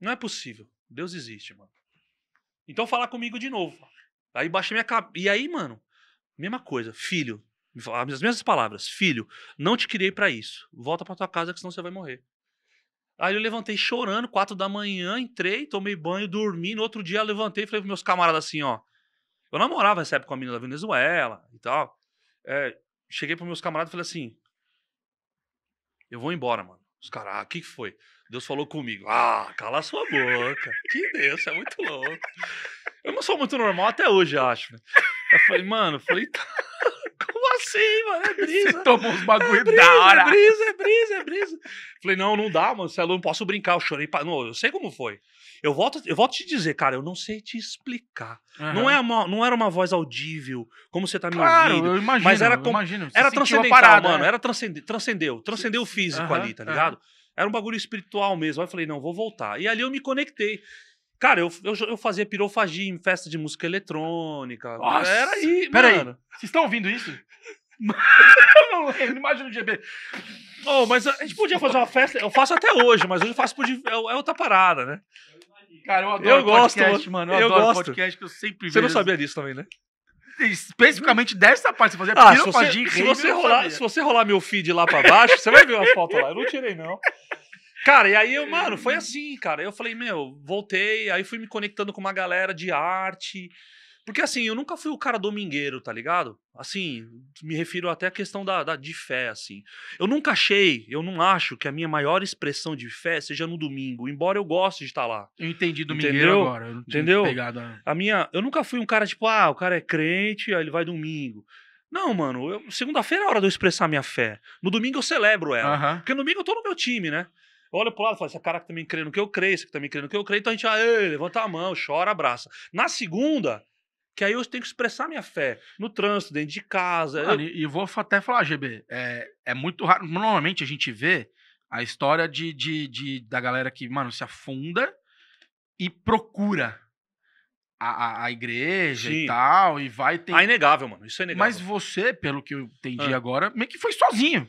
não é possível. Deus existe, mano. Então falar comigo de novo. Aí baixei minha cabeça. E aí, mano, mesma coisa. Filho, as mesmas palavras. Filho, não te criei para isso. Volta para tua casa que senão você vai morrer. Aí eu levantei chorando, quatro da manhã, entrei, tomei banho, dormi. No outro dia eu levantei e falei pros meus camaradas assim, ó. Eu namorava nessa época com a menina da Venezuela e tal. É, cheguei pros meus camaradas e falei assim: Eu vou embora, mano. Os caras, ah, o que, que foi? Deus falou comigo: Ah, cala sua boca. Que Deus, você é muito louco. Eu não sou muito normal até hoje, acho. Né? Eu falei, mano, falei, tá sim mano, é brisa. Você tomou uns bagulho é brisa, da é hora. É brisa, é brisa, é brisa. Falei, não, não dá, mano, você é aluno, posso brincar. Eu chorei. Pra... Não, eu sei como foi. Eu volto, eu volto te dizer, cara, eu não sei te explicar. Uhum. Não, é uma, não era uma voz audível, como você tá me claro, ouvindo. Eu imagino, mas era, imagino. era transcendental, parada, mano. É? Era transcendente transcendeu, transcendeu o físico uhum, ali, tá ligado? Uhum. Era um bagulho espiritual mesmo. Aí eu falei, não, vou voltar. E ali eu me conectei. Cara, eu, eu, eu, fazia pirofagia em festa de música eletrônica. Nossa, era aí, peraí. Vocês estão ouvindo isso? eu não lembro, imagina o GB. Oh, mas a gente podia fazer uma festa. Eu faço até hoje, mas hoje eu faço por, é, é outra parada, né? Cara, eu adoro eu podcast, gosto, mano. Eu, eu adoro gosto. podcast que eu sempre vejo. Você não sabia disso também, né? Especificamente dessa parte, você fazia ah, pirofagia se você, se, você rolar, se você rolar meu feed lá pra baixo, você vai ver uma foto lá. Eu não tirei, não. Cara, e aí eu, hum. mano, foi assim, cara. Eu falei, meu, voltei, aí fui me conectando com uma galera de arte. Porque assim, eu nunca fui o cara domingueiro, tá ligado? Assim, me refiro até à questão da, da, de fé, assim. Eu nunca achei, eu não acho que a minha maior expressão de fé seja no domingo, embora eu goste de estar tá lá. Eu entendi domingueiro entendeu? agora. Eu não entendeu? A... a minha, eu nunca fui um cara tipo, ah, o cara é crente, aí ele vai domingo. Não, mano, segunda-feira é a hora de eu expressar minha fé. No domingo eu celebro ela. Porque no domingo eu tô no meu time, né? olha pro lado e falo, esse cara que também tá crê no que eu creio, esse que também tá crê no que eu creio, então a gente vai, ah, levanta a mão, chora, abraça. Na segunda, que aí eu tenho que expressar minha fé no trânsito, dentro de casa. Mano, eu... E vou até falar, GB, é, é muito raro. Normalmente a gente vê a história de, de, de da galera que, mano, se afunda e procura. A, a, igreja Sim. e tal, e vai ter. Ah, inegável, mano. Isso é inegável. Mas você, pelo que eu entendi ah. agora, meio que foi sozinho.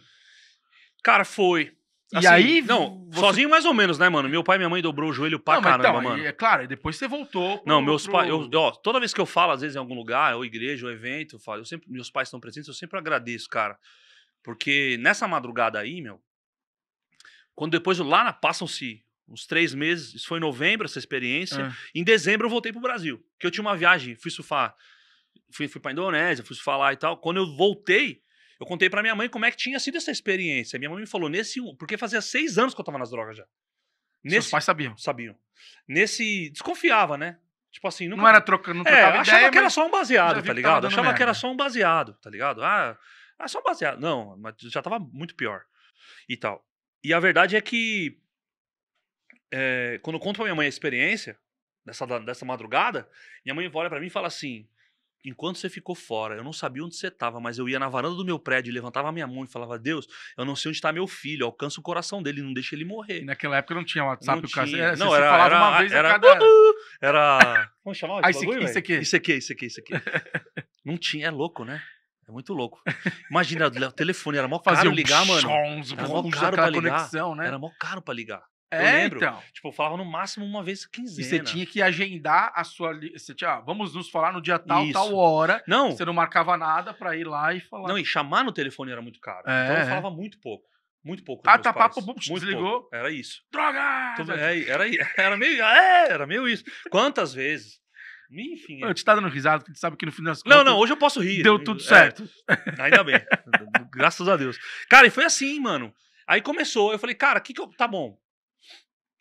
Cara, foi. Assim, e aí. Não, você... sozinho mais ou menos, né, mano? Meu pai e minha mãe dobrou o joelho pra não, caramba, então, mano. É claro, depois você voltou. não, meus pro... pais. Eu, toda vez que eu falo, às vezes, em algum lugar, ou igreja, ou evento, eu falo, eu sempre, meus pais estão presentes, eu sempre agradeço, cara. Porque nessa madrugada aí, meu. Quando depois lá passam-se uns três meses, isso foi em novembro, essa experiência. É. Em dezembro eu voltei pro Brasil, que eu tinha uma viagem, fui surfar, fui, fui pra Indonésia, fui surfar lá e tal. Quando eu voltei, eu contei para minha mãe como é que tinha sido essa experiência. Minha mãe me falou, nesse. Porque fazia seis anos que eu tava nas drogas já. Nesse, Seus pais sabiam. Sabiam. Nesse. Desconfiava, né? Tipo assim, nunca... não era trocando, é, achava ideia, que era só um baseado, tá ligado? Achava merda. que era só um baseado, tá ligado? Ah, ah, só um baseado. Não, mas já tava muito pior e tal. E a verdade é que é, quando eu conto pra minha mãe a experiência dessa, dessa madrugada, minha mãe olha para mim e fala assim: enquanto você ficou fora, eu não sabia onde você estava, mas eu ia na varanda do meu prédio, levantava minha mão e falava: Deus, eu não sei onde está meu filho, alcança o coração dele, não deixa ele morrer. E naquela época não tinha WhatsApp, não o caso é, era, não, era, era, uma vez era, a cada. Era. Vamos chamar ah, isso, bagulho, isso aqui, isso aqui, isso aqui, isso aqui. não tinha, é louco, né? É muito louco. Imagina, o telefone era mó caro Fazia ligar, um mano. Era mó caro pra ligar. Conexão, né? Era mó caro pra ligar. É, eu lembro. Então. Tipo, eu falava no máximo uma vez quinzena. E você tinha que agendar a sua. Você tinha, ah, vamos nos falar no dia tal, Isso. tal hora. Não. Você não marcava nada pra ir lá e falar. Não, e chamar no telefone era muito caro. É. Então eu é. falava muito pouco. Muito pouco. Ah, tá, papo, muito ligou Pouco. Era isso. Droga! Então, é, era, era, meio, é, era meio isso. Quantas vezes? Enfim. É. Eu te tá dando risada, porque a sabe que no final das contas. Não, não, hoje eu posso rir. Deu tudo é, certo. É, ainda bem. Graças a Deus. Cara, e foi assim, mano. Aí começou. Eu falei, cara, que, que eu. Tá bom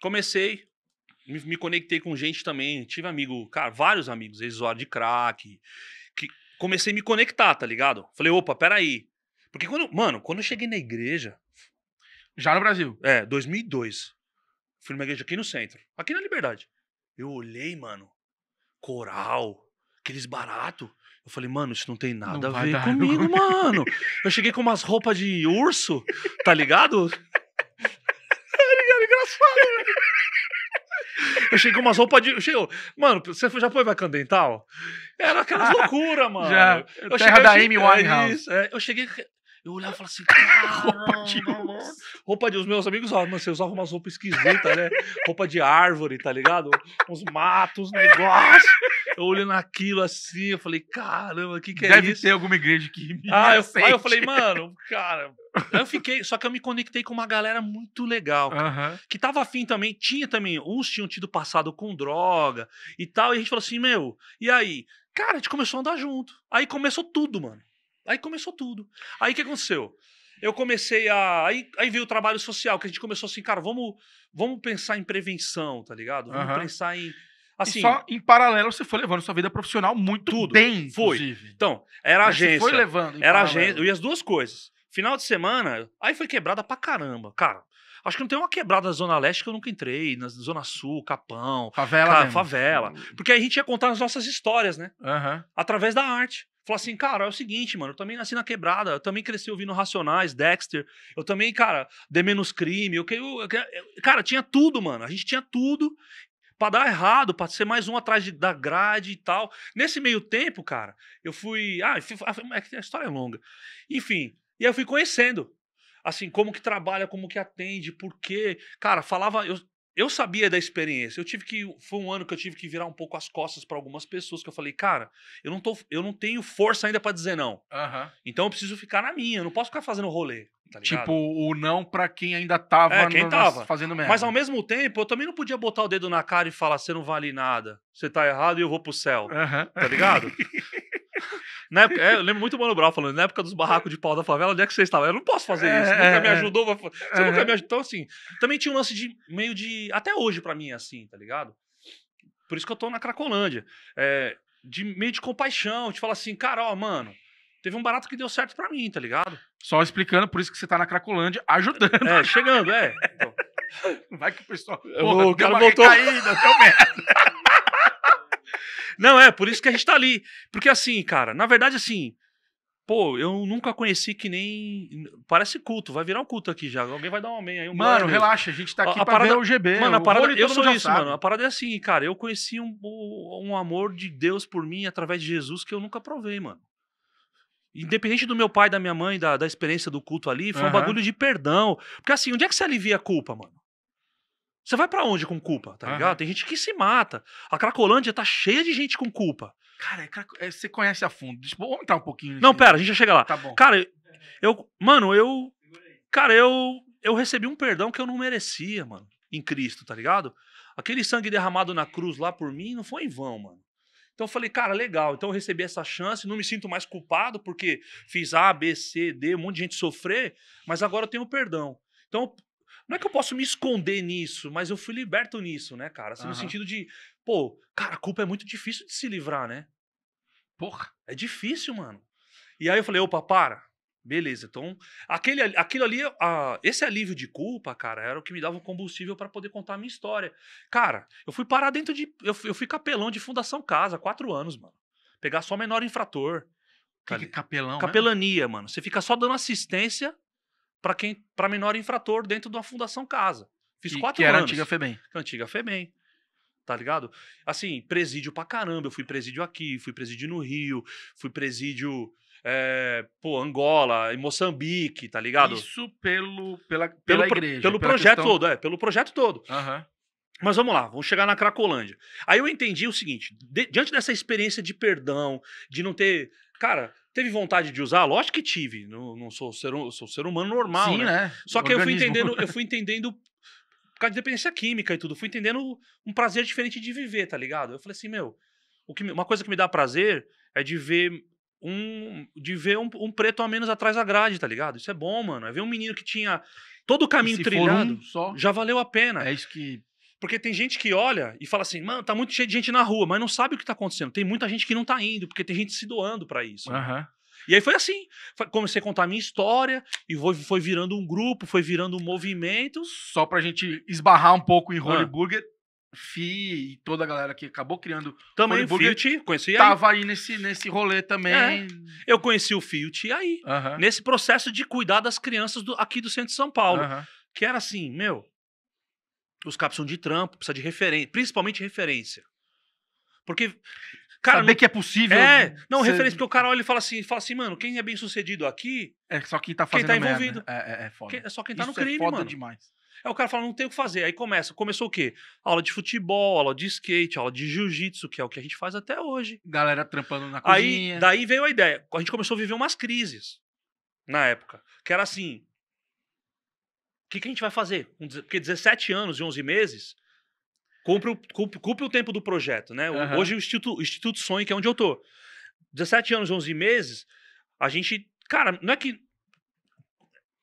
comecei, me, me, conectei com gente também, tive amigo, cara, vários amigos, eles usuário de crack, que comecei a me conectar, tá ligado? Falei, opa, peraí. Porque quando, mano, quando eu cheguei na igreja... Já no Brasil? É, 2002. Fui numa igreja aqui no centro, aqui na Liberdade. Eu olhei, mano, coral, aqueles baratos. Eu falei, mano, isso não tem nada não a ver comigo, não. mano. Eu cheguei com umas roupas de urso, tá ligado? Eu cheguei com umas roupas de. Cheguei, mano, você já foi pra Candental? Era aquelas loucuras, mano. Já. Eu Terra da Amy Winehouse. É, eu cheguei. Eu olhava e falava assim, roupa de osso. Roupa de. Os meus amigos falavam, mano, você usava umas roupas esquisitas, né? roupa de árvore, tá ligado? Uns matos, negócio. Eu olhando aquilo assim, eu falei, caramba, o que, que é Deve isso? Deve ter alguma igreja que me ah, eu, aí eu falei, mano, cara. Eu fiquei, só que eu me conectei com uma galera muito legal, cara, que tava afim também, tinha também, uns tinham tido passado com droga e tal, e a gente falou assim, meu, e aí? Cara, a gente começou a andar junto. Aí começou tudo, mano. Aí começou tudo. Aí o que aconteceu? eu comecei a. Aí, aí veio o trabalho social, que a gente começou assim, cara, vamos, vamos pensar em prevenção, tá ligado? Vamos uhum. pensar em Assim, e só em paralelo você foi levando sua vida profissional muito tudo. bem, foi. Inclusive. Então, era Mas agência. Você foi levando. Era agência. E as duas coisas. Final de semana, aí foi quebrada pra caramba. Cara, Acho que não tem uma quebrada na Zona Leste que eu nunca entrei, na Zona Sul, Capão. Favela. Cara, favela. Porque aí a gente ia contar as nossas histórias, né? Uhum. Através da arte. Falar assim, cara, é o seguinte, mano, eu também nasci na quebrada, eu também cresci ouvindo Racionais, Dexter, eu também, cara, de menos crime, eu, eu, eu, cara, tinha tudo, mano, a gente tinha tudo para dar errado, para ser mais um atrás de, da grade e tal. Nesse meio tempo, cara, eu fui. Ah, ah é, a história é longa. Enfim, e aí eu fui conhecendo. Assim, como que trabalha, como que atende, por quê. Cara, falava. Eu, eu sabia da experiência. Eu tive que. Foi um ano que eu tive que virar um pouco as costas para algumas pessoas que eu falei, cara, eu não, tô, eu não tenho força ainda para dizer não. Então eu preciso ficar na minha, eu não posso ficar fazendo rolê. Tá tipo, o não para quem ainda tava, é, quem tava. fazendo merda. Mas ao mesmo tempo, eu também não podia botar o dedo na cara e falar: você não vale nada, você tá errado e eu vou pro céu. Uhum. Tá ligado? na época, é, eu lembro muito o Mano Brown falando, na época dos barracos de pau da favela, onde é que você estava? Eu não posso fazer é, isso, é, nunca me é. ajudou. Você nunca me ajudou. Então, assim, também tinha um lance de meio de. Até hoje, para mim, é assim, tá ligado? Por isso que eu tô na Cracolândia. É, de meio de compaixão, te falar assim, cara, ó, mano, teve um barato que deu certo para mim, tá ligado? Só explicando, por isso que você tá na Cracolândia, ajudando. É, chegando, é. Então. Vai que o pessoal. Porra, o cara voltou. Recaída, deu merda. Não, é, por isso que a gente tá ali. Porque assim, cara, na verdade, assim. Pô, eu nunca conheci que nem. Parece culto, vai virar um culto aqui já. Alguém vai dar um amém aí. Um mano, relaxa, a gente tá aqui a, a pra parada, ver o GB. Mano, a parada, eu sou isso, sabe. mano. A parada é assim, cara. Eu conheci um, um amor de Deus por mim através de Jesus que eu nunca provei, mano. Independente do meu pai, da minha mãe, da, da experiência do culto ali, foi uhum. um bagulho de perdão. Porque assim, onde é que você alivia a culpa, mano? Você vai para onde com culpa, tá uhum. ligado? Tem gente que se mata. A Cracolândia tá cheia de gente com culpa. Cara, é, é, você conhece a fundo. Vamos entrar um pouquinho. Não, pera, a gente já chega lá. Tá bom. Cara, eu. Mano, eu. Cara, eu. Eu recebi um perdão que eu não merecia, mano. Em Cristo, tá ligado? Aquele sangue derramado na cruz lá por mim não foi em vão, mano. Então eu falei, cara, legal. Então eu recebi essa chance, não me sinto mais culpado porque fiz A, B, C, D, um monte de gente sofrer, mas agora eu tenho perdão. Então, não é que eu posso me esconder nisso, mas eu fui liberto nisso, né, cara? Assim, uhum. No sentido de, pô, cara, a culpa é muito difícil de se livrar, né? Porra, é difícil, mano. E aí eu falei, opa, para. Beleza, então aquele, aquilo ali, ah, esse alívio de culpa, cara, era o que me dava o combustível para poder contar a minha história. Cara, eu fui parar dentro de. Eu, eu fui capelão de Fundação Casa, quatro anos, mano. Pegar só menor infrator. Que, tá que é capelão? Né? Capelania, mesmo? mano. Você fica só dando assistência para quem para menor infrator dentro de uma Fundação Casa. Fiz quatro que anos. Que era antiga Febem. Antiga Febem tá ligado? Assim, presídio pra caramba. Eu fui presídio aqui, fui presídio no Rio, fui presídio é, pô, Angola, Moçambique, tá ligado? Isso pelo, pela, pela, pelo, igreja. Pelo projeto questão... todo, é, pelo projeto todo. Uhum. Mas vamos lá, vamos chegar na Cracolândia. Aí eu entendi o seguinte: de, diante dessa experiência de perdão, de não ter. Cara, teve vontade de usar? Lógico que tive. Não, não sou, ser, sou ser humano normal. Sim, né? né? Só que Organismo. eu fui entendendo, eu fui entendendo por causa de dependência química e tudo, fui entendendo um prazer diferente de viver, tá ligado? Eu falei assim, meu, o que, uma coisa que me dá prazer é de ver um, de ver um, um, preto a menos atrás da grade, tá ligado? Isso é bom, mano. É ver um menino que tinha todo o caminho trilhado, um só, já valeu a pena. É isso que. Porque tem gente que olha e fala assim, mano, tá muito cheio de gente na rua, mas não sabe o que tá acontecendo. Tem muita gente que não tá indo, porque tem gente se doando para isso. Uhum. E aí foi assim. Comecei a contar a minha história e foi, foi virando um grupo, foi virando um movimento. Só pra gente esbarrar um pouco em ah. Holy Burger, Fi e toda a galera que acabou criando. Também o Fiat, conheci Tava aí, nesse, nesse rolê também. É, eu conheci o Fiat aí, nesse processo de cuidar das crianças do, aqui do centro de São Paulo. Que era assim, meu, os caras são de trampo, precisa de referência, principalmente referência. Porque. Cara, Saber não, que é possível. É, não, ser... referência, porque o cara olha e fala assim, fala assim, mano, quem é bem sucedido aqui. É só quem tá fazendo. Quem tá envolvido. É, é, é, foda. é só quem tá Isso no é crime, é foda mano. demais. Aí o cara fala, não tem o que fazer. Aí começa. Começou o quê? Aula de futebol, aula de skate, aula de jiu-jitsu, que é o que a gente faz até hoje. Galera trampando na cozinha. Aí, daí veio a ideia. A gente começou a viver umas crises na época. Que era assim, o que, que a gente vai fazer? Porque 17 anos e 11 meses, cumpre o, cumpre, cumpre o tempo do projeto, né? Uhum. Hoje o Instituto, Instituto Sonho, que é onde eu tô. 17 anos e 11 meses, a gente... Cara, não é que...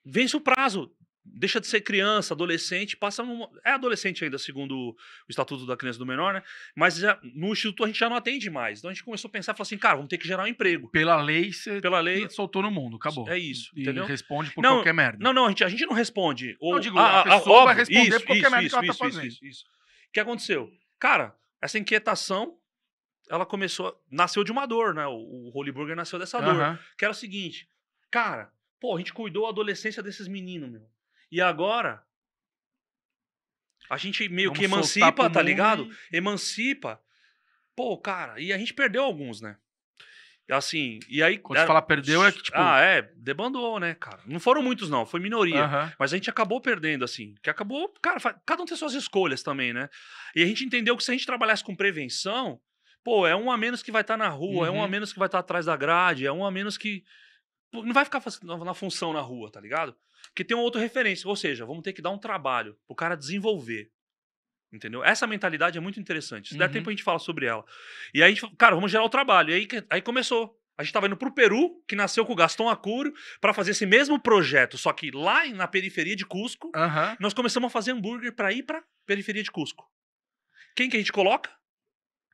Vence o prazo deixa de ser criança, adolescente, passa. é adolescente ainda, segundo o Estatuto da Criança do Menor, né? Mas já, no Instituto a gente já não atende mais. Então a gente começou a pensar, falou assim, cara, vamos ter que gerar um emprego. Pela lei, você Pela lei, soltou no mundo, acabou. É isso. E entendeu? responde por não, qualquer merda. Não, não, a gente, a gente não responde. Ou, não, digo, a, a pessoa óbvio, vai responder isso, por qualquer isso, merda isso, que ela tá isso, tá fazendo. Isso, O que aconteceu? Cara, essa inquietação. Ela começou, nasceu de uma dor, né? O, o Holy Burger nasceu dessa dor. Uh -huh. Que era o seguinte, cara, pô, a gente cuidou a adolescência desses meninos, meu. E agora, a gente meio Vamos que emancipa, tá ligado? Emancipa. Pô, cara, e a gente perdeu alguns, né? Assim, e aí. Quando você é, fala perdeu, é que tipo. Ah, é, debandou, né, cara? Não foram muitos, não, foi minoria. Mas a gente acabou perdendo, assim. Que acabou. Cara, cada um tem suas escolhas também, né? E a gente entendeu que se a gente trabalhasse com prevenção, pô, é um a menos que vai estar tá na rua, é um a uhum. menos que vai estar tá atrás da grade, é um a menos que não vai ficar na função na rua, tá ligado? Porque tem uma outra referência, ou seja, vamos ter que dar um trabalho pro cara desenvolver. Entendeu? Essa mentalidade é muito interessante. Se uhum. der tempo, uhum. a gente fala sobre ela. E aí, cara, vamos gerar o trabalho. E aí, aí começou. A gente estava indo pro Peru, que nasceu com o Gastão Acuro, para fazer esse mesmo projeto, só que lá na periferia de Cusco, uhum. nós começamos a fazer hambúrguer para ir para periferia de Cusco. Quem que a gente coloca?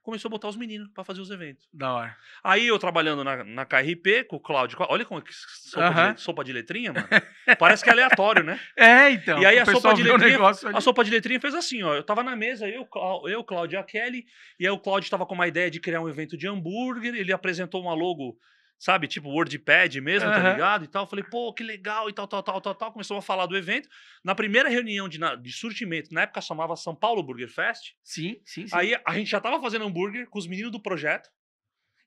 começou a botar os meninos para fazer os eventos. Da hora. Aí eu trabalhando na, na KRP com o Cláudio. Olha como é que sopa, uh -huh. de, sopa de letrinha, mano. Parece que é aleatório, né? É, então. E aí a sopa de letrinha. A sopa de letrinha fez assim, ó. Eu tava na mesa, eu, eu Cláudio e a Kelly. E aí o Cláudio tava com uma ideia de criar um evento de hambúrguer. Ele apresentou uma logo sabe? Tipo WordPad mesmo, uhum. tá ligado? E tal. Eu falei, pô, que legal e tal, tal, tal, tal, tal. Começamos a falar do evento. Na primeira reunião de, de surgimento, na época chamava São Paulo Burger Fest. Sim, sim, sim. Aí a gente já tava fazendo hambúrguer com os meninos do projeto.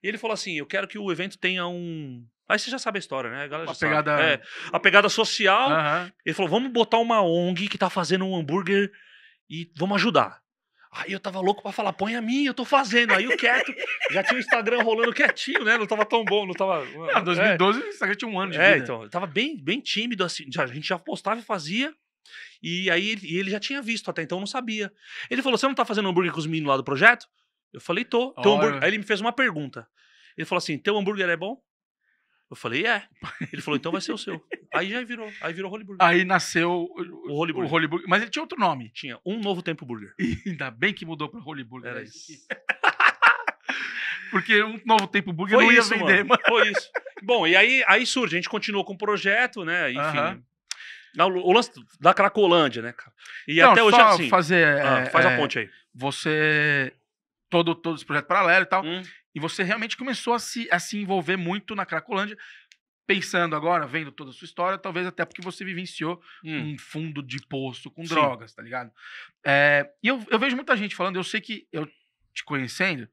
E ele falou assim: eu quero que o evento tenha um. Aí você já sabe a história, né? A, a pegada... É, a pegada social. Uhum. Ele falou: vamos botar uma ONG que tá fazendo um hambúrguer e vamos ajudar. Aí eu tava louco pra falar, põe a mim, eu tô fazendo. Aí o quieto, já tinha o Instagram rolando quietinho, né? Não tava tão bom, não tava. Não, ah, 2012 é. o Instagram tinha um ano de é, vida. então, eu tava bem, bem tímido assim. Já, a gente já postava e fazia. E aí ele, ele já tinha visto, até então não sabia. Ele falou: Você não tá fazendo hambúrguer com os meninos lá do projeto? Eu falei: Tô. Aí ele me fez uma pergunta. Ele falou assim: Teu hambúrguer é bom? Eu falei, é. Ele falou, então vai ser o seu. Aí já virou, aí virou Holy Burger. Aí nasceu o Holy Burger. O Holy Burger. Mas ele tinha outro nome. Tinha um novo Tempo Burger. E ainda bem que mudou para Holy Burger. Era isso. Porque um novo Tempo Burger Foi não ia vender, mano. Foi isso. Bom, e aí, aí surge, a gente continuou com o projeto, né? Enfim. Uh -huh. O lance da Cracolândia, né, cara? E não, até hoje é assim. Fazer, ah, faz a é, ponte aí. Você. Todo, todo esse projeto paralelo e tal. Hum. E você realmente começou a se, a se envolver muito na Cracolândia, pensando agora, vendo toda a sua história, talvez até porque você vivenciou hum. um fundo de poço com Sim. drogas, tá ligado? É, e eu, eu, vejo muita gente falando, eu sei que eu te conhecendo,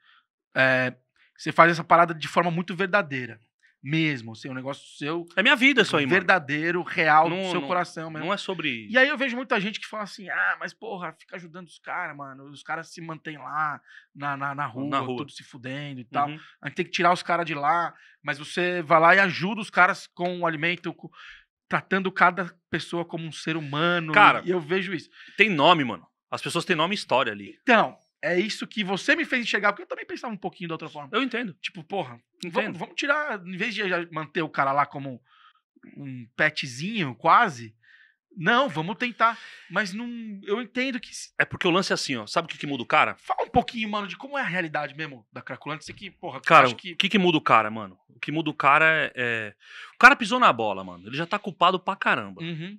é, você faz essa parada de forma muito verdadeira mesmo, assim, um negócio seu. É minha vida isso tipo, aí, Verdadeiro, real, não, do seu não, coração mesmo. Não é sobre. E aí eu vejo muita gente que fala assim: ah, mas porra, fica ajudando os caras, mano. Os caras se mantêm lá na, na, na, rua, na rua, tudo se fudendo e tal. Uhum. A gente tem que tirar os caras de lá, mas você vai lá e ajuda os caras com o alimento. Com... Tratando cada pessoa como um ser humano. Cara, e eu vejo isso. Tem nome, mano. As pessoas têm nome e história ali. Então, é isso que você me fez enxergar, porque eu também pensava um pouquinho da outra forma. Eu entendo. Tipo, porra, Vamos, vamos, tirar, em vez de manter o cara lá como um petzinho, quase, não, vamos tentar. Mas não, eu entendo que... É porque o lance é assim, ó, sabe o que, que muda o cara? Fala um pouquinho, mano, de como é a realidade mesmo da Craculante, você que, porra... Cara, que... o que, que muda o cara, mano? O que muda o cara é, é... O cara pisou na bola, mano, ele já tá culpado pra caramba. Uhum.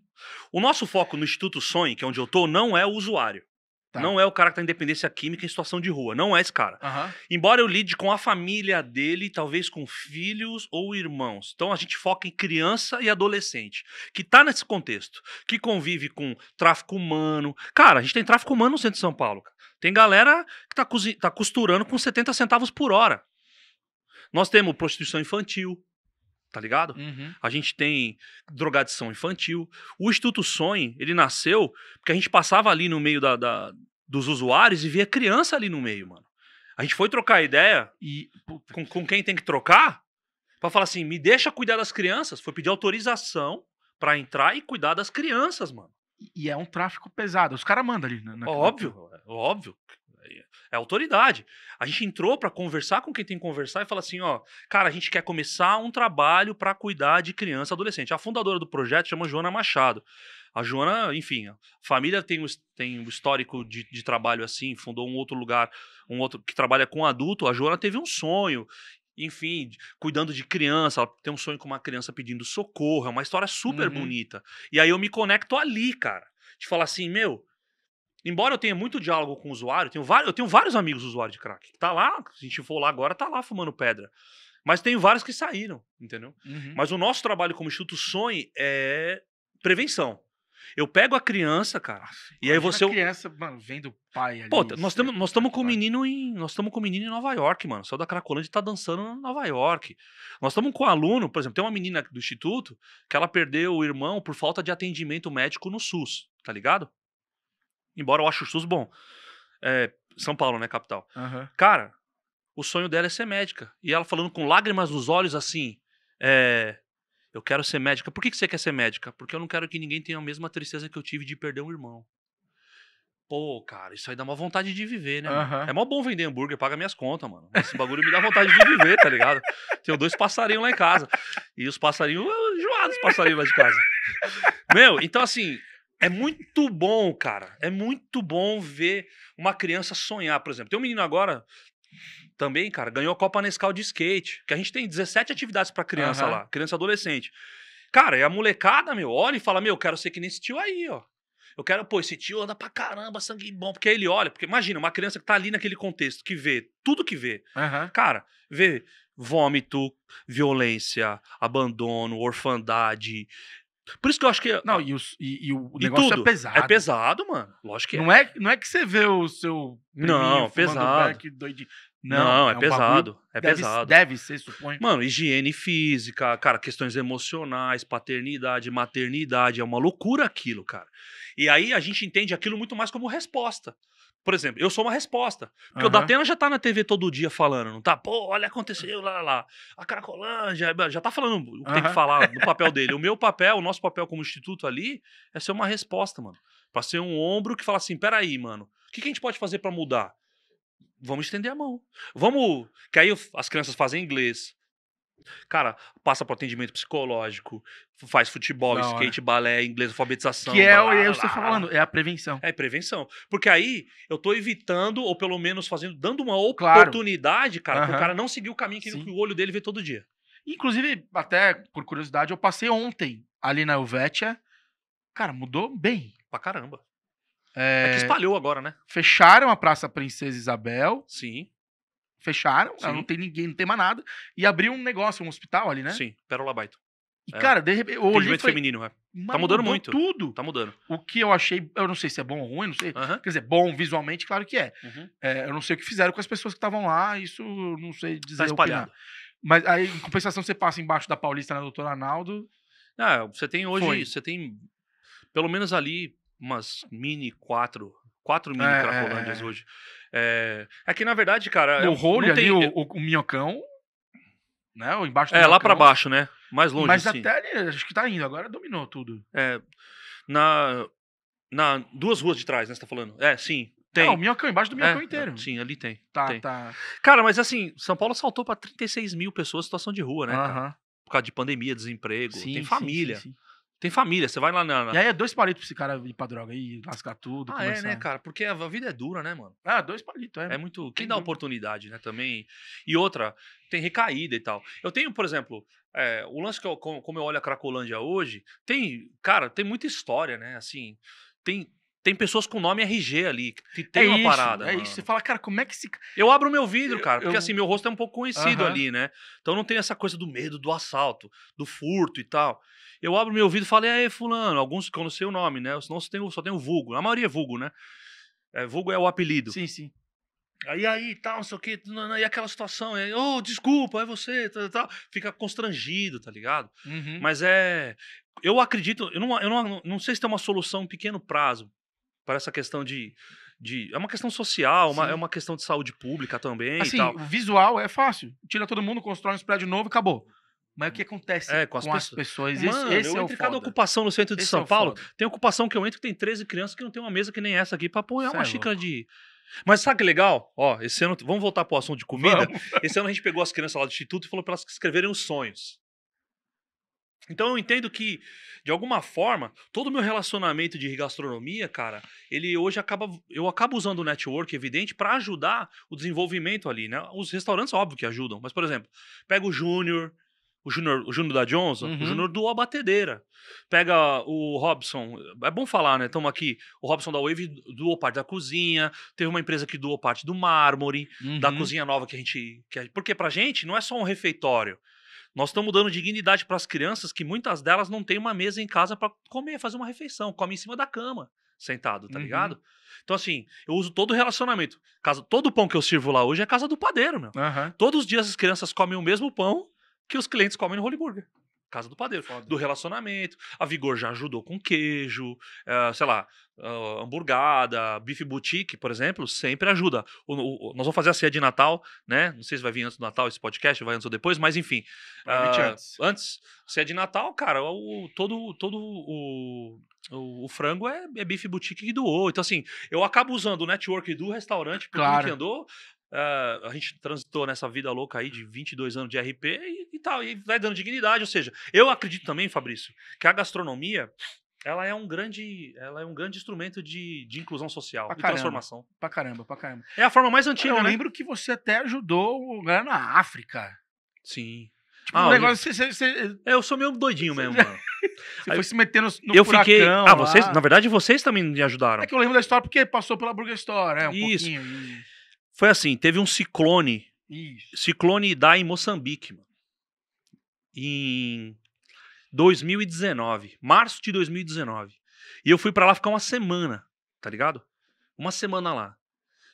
O nosso foco no Instituto Sonho, que é onde eu tô, não é o usuário. Tá. Não é o cara que tá independência química em situação de rua. Não é esse cara. Uhum. Embora eu lide com a família dele, talvez com filhos ou irmãos. Então a gente foca em criança e adolescente, que tá nesse contexto, que convive com tráfico humano. Cara, a gente tem tráfico humano no centro de São Paulo. Tem galera que tá, tá costurando com 70 centavos por hora. Nós temos prostituição infantil, tá ligado? Uhum. A gente tem drogadição infantil. O Instituto Sonho, ele nasceu porque a gente passava ali no meio da, da, dos usuários e via criança ali no meio, mano. A gente foi trocar ideia e com, com quem tem que trocar para falar assim, me deixa cuidar das crianças. Foi pedir autorização para entrar e cuidar das crianças, mano. E é um tráfico pesado. Os caras mandam ali. Na, na óbvio, óbvio é autoridade. A gente entrou para conversar com quem tem que conversar e falar assim, ó, cara, a gente quer começar um trabalho para cuidar de criança adolescente. A fundadora do projeto chama Joana Machado. A Joana, enfim, a família tem, tem um histórico de, de trabalho assim, fundou um outro lugar, um outro que trabalha com adulto. A Joana teve um sonho enfim, cuidando de criança, ela tem um sonho com uma criança pedindo socorro, é uma história super uhum. bonita. E aí eu me conecto ali, cara. De falar assim, meu, Embora eu tenha muito diálogo com o usuário, tenho vários, eu tenho vários amigos usuários de crack. tá lá, se a gente for lá agora, tá lá fumando pedra. Mas tem vários que saíram, entendeu? Uhum. Mas o nosso trabalho como Instituto Sonho é prevenção. Eu pego a criança, cara, Nossa, e aí você. A criança, mano, vem do pai ali. Pô, nós estamos nós tamo com o menino em. Nós estamos com menino em Nova York, mano. Só da Cracolândia tá dançando em Nova York. Nós estamos com um aluno, por exemplo, tem uma menina do Instituto que ela perdeu o irmão por falta de atendimento médico no SUS, tá ligado? Embora eu ache o SUS bom. É, São Paulo, né, capital. Uhum. Cara, o sonho dela é ser médica. E ela falando com lágrimas nos olhos, assim, é, eu quero ser médica. Por que, que você quer ser médica? Porque eu não quero que ninguém tenha a mesma tristeza que eu tive de perder um irmão. Pô, cara, isso aí dá uma vontade de viver, né? Uhum. É mó bom vender hambúrguer, paga minhas contas, mano. Esse bagulho me dá vontade de viver, tá ligado? Tenho dois passarinhos lá em casa. E os passarinhos, enjoados os passarinhos lá de casa. Meu, então assim, é muito bom, cara. É muito bom ver uma criança sonhar, por exemplo. Tem um menino agora também, cara, ganhou a Copa Nescau de skate, que a gente tem 17 atividades para criança uhum. lá, criança adolescente. Cara, é a molecada, meu, olha e fala: "Meu, eu quero ser que nem esse tio aí, ó". Eu quero, pô, esse tio anda pra caramba, sangue bom. Porque aí ele olha, porque imagina, uma criança que tá ali naquele contexto, que vê tudo que vê. Uhum. Cara, vê vômito, violência, abandono, orfandade, por isso que eu acho que. É, não, e, os, e, e o e negócio é tudo. é pesado. É pesado, mano. Lógico que é. Não é, não é que você vê o seu. Não, pesado. Back, doidinho. Não, não, é, é pesado. é deve, pesado. Deve ser, suponho. Mano, higiene física, cara, questões emocionais, paternidade, maternidade. É uma loucura aquilo, cara. E aí a gente entende aquilo muito mais como resposta. Por exemplo, eu sou uma resposta. Porque uhum. o Datena já tá na TV todo dia falando, não tá? Pô, olha, aconteceu, lá, lá, lá. A Caracolândia, já tá falando o que uhum. tem que falar no papel dele. o meu papel, o nosso papel como instituto ali, é ser uma resposta, mano. Pra ser um ombro que fala assim: peraí, mano, o que, que a gente pode fazer para mudar? Vamos estender a mão. Vamos. Que aí as crianças fazem inglês, Cara, passa por atendimento psicológico, faz futebol, skate, balé, inglês, alfabetização. Que é o que você tá falando, é a prevenção. É prevenção. Porque aí eu tô evitando, ou pelo menos fazendo, dando uma oportunidade, claro. cara, uhum. pro cara não seguir o caminho que, ele, que o olho dele vê todo dia. Inclusive, até por curiosidade, eu passei ontem ali na Helvetia. Cara, mudou bem. Pra caramba. É... é que espalhou agora, né? Fecharam a Praça Princesa Isabel. Sim fecharam, não tem ninguém, não tem mais nada, e abriu um negócio, um hospital ali, né? Sim, Pérola Baito. E, é. cara, de repente. Foi... feminino, é. tá mudando muito. Tudo. Tá mudando. O que eu achei, eu não sei se é bom ou ruim, não sei. Uhum. Quer dizer, bom visualmente, claro que é. Uhum. é. Eu não sei o que fizeram com as pessoas que estavam lá, isso não sei tá dizer. Tá espalhado. Mas aí, em compensação, você passa embaixo da Paulista na né, Doutor Arnaldo. Ah, você tem hoje, foi. você tem pelo menos ali umas mini quatro, quatro mini é, Cracolândias é, é. hoje. É, aqui, é na verdade, cara. No é rolho tem... ali, é o, o, minhocão. Né? O embaixo é, minhocão. lá para baixo, né? Mais longe. Mas assim. até acho que tá indo, agora dominou tudo. É. Na. Na duas ruas de trás, né? Você tá falando? É, sim. Tem. Não, o Minhocão, embaixo do Minhocão é, inteiro. Sim, ali tem. Tá, tem. tá. Cara, mas assim, São Paulo saltou para 36 mil pessoas em situação de rua, né? Uh -huh. Por causa de pandemia, desemprego, sim, tem família. Sim, sim, tem família, você vai lá na. E aí é dois palitos pra esse cara ir pra droga e lascar tudo. Ah, começar. é, né, cara? Porque a vida é dura, né, mano? Ah, dois palitos, é. É muito. Quem tem dá dúvida. oportunidade, né, também. E outra, tem recaída e tal. Eu tenho, por exemplo, é, o lance que eu, como eu olho a Cracolândia hoje, tem. Cara, tem muita história, né? Assim, tem tem pessoas com nome RG ali, que tem é uma isso, parada. É mano. isso. Você fala, cara, como é que se. Eu abro meu vidro, cara, porque eu... assim, meu rosto é um pouco conhecido uhum. ali, né? Então não tem essa coisa do medo, do assalto, do furto e tal. Eu abro meu vidro e falo, aí, Fulano? Alguns que eu não sei o nome, né? Senão só tem, só tem o vulgo. A maioria é vulgo, né? É, vulgo é o apelido. Sim, sim. Aí, aí, tal, não sei o quê, e aquela situação, ô, oh, desculpa, é você, tal, tal, fica constrangido, tá ligado? Uhum. Mas é, eu acredito, eu não, eu não, não sei se tem uma solução em pequeno prazo, para essa questão de, de. É uma questão social, uma, é uma questão de saúde pública também. Assim, visual é fácil. Tira todo mundo, constrói um prédio novo e acabou. Mas o que acontece é, com, as, com as pessoas? Mano, esse, esse eu é entre cada ocupação no centro de esse São é Paulo. Foda. Tem ocupação que eu entro que tem 13 crianças que não tem uma mesa que nem essa aqui para pôr é uma é xícara louco. de. Mas sabe que é legal? Ó, esse ano. Vamos voltar pro assunto de comida. Vamos. Esse ano a gente pegou as crianças lá do Instituto e falou para elas escreverem os sonhos. Então eu entendo que, de alguma forma, todo o meu relacionamento de gastronomia, cara, ele hoje acaba. Eu acabo usando o network, evidente, para ajudar o desenvolvimento ali, né? Os restaurantes, óbvio que ajudam, mas, por exemplo, pega o Júnior, o Júnior, o Júnior da Johnson, uhum. o Júnior a batedeira, Pega o Robson, é bom falar, né? Estamos aqui. O Robson da Wave doou parte da cozinha, teve uma empresa que doou parte do mármore, uhum. da cozinha nova que a gente. Que a, porque pra gente não é só um refeitório. Nós estamos dando dignidade para as crianças que muitas delas não têm uma mesa em casa para comer, fazer uma refeição, come em cima da cama, sentado, tá uhum. ligado? Então, assim, eu uso todo o relacionamento. Casa, todo o pão que eu sirvo lá hoje é casa do padeiro, meu. Uhum. Todos os dias as crianças comem o mesmo pão que os clientes comem no Holy Burger. Casa do Padeiro. Foda. Do relacionamento. A Vigor já ajudou com queijo, uh, sei lá, uh, hamburgada, bife boutique, por exemplo, sempre ajuda. O, o, nós vamos fazer a ceia de Natal, né? Não sei se vai vir antes do Natal esse podcast, vai antes ou depois, mas enfim. Uh, antes. antes. Ceia de Natal, cara, o, todo, todo o, o, o frango é, é, bife boutique que doou. Então, assim, eu acabo usando o network do restaurante, porque claro. que andou, Uh, a gente transitou nessa vida louca aí de 22 hum. anos de RP e, e tal, e vai dando dignidade. Ou seja, eu acredito também, Fabrício, que a gastronomia ela é um grande, ela é um grande instrumento de, de inclusão social pra e caramba, transformação. Pra caramba, pra caramba. É a forma mais antiga. Eu né? lembro que você até ajudou o lugar na África. Sim. Tipo, ah, um negócio, eu... Você, você... É, eu sou meio doidinho mesmo, mano. Você Aí, foi se metendo no eu furacão, fiquei. Ah, lá. vocês, na verdade, vocês também me ajudaram. É que eu lembro da história porque passou pela Burger Store, é, um Isso. pouquinho. Foi assim, teve um ciclone. Isso. Ciclone Idai em Moçambique, mano. Em 2019, março de 2019. E eu fui para lá ficar uma semana, tá ligado? Uma semana lá.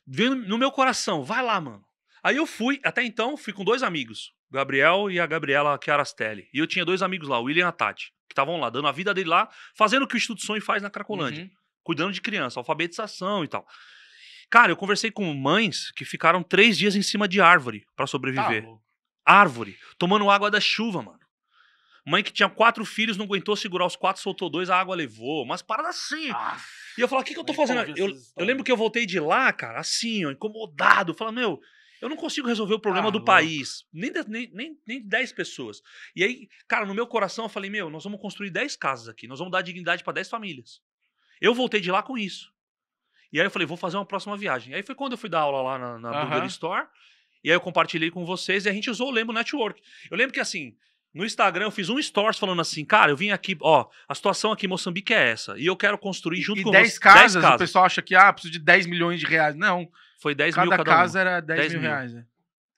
Vendo no meu coração, vai lá, mano. Aí eu fui, até então, fui com dois amigos, Gabriel e a Gabriela Chiarastelli. E eu tinha dois amigos lá, o William e a Tati, que estavam lá, dando a vida dele lá, fazendo o que o Instituto Sonho faz na Cracolândia. Uhum. Cuidando de criança, alfabetização e tal. Cara, eu conversei com mães que ficaram três dias em cima de árvore para tá sobreviver. Tá, árvore. Tomando água da chuva, mano. Mãe que tinha quatro filhos, não aguentou segurar os quatro, soltou dois, a água levou. Mas para assim. Ah, e eu falo, o que, que eu tô fazendo? Eu, eu, lembro que eu voltei de lá, cara, assim, ó, incomodado. Falando, meu, eu não consigo resolver o problema ah, do louco. país. Nem, nem, nem, nem pessoas. E aí, cara, no meu coração eu falei, meu, nós vamos construir dez casas aqui. Nós vamos dar dignidade para dez famílias. Eu voltei de lá com isso. E aí eu falei, vou fazer uma próxima viagem. Aí foi quando eu fui dar aula lá na, na Burger Store. E aí eu compartilhei com vocês e a gente usou o Lembo Network. Eu lembro que assim, no Instagram eu fiz um stories falando assim, cara, eu vim aqui, ó, a situação aqui em Moçambique é essa. E eu quero construir junto e com 10 você. Casas, 10 casas, o pessoal acha que, ah, preciso de 10 milhões de reais. Não. Foi 10 cada mil cada casa uma. era 10, 10 mil, mil reais. É.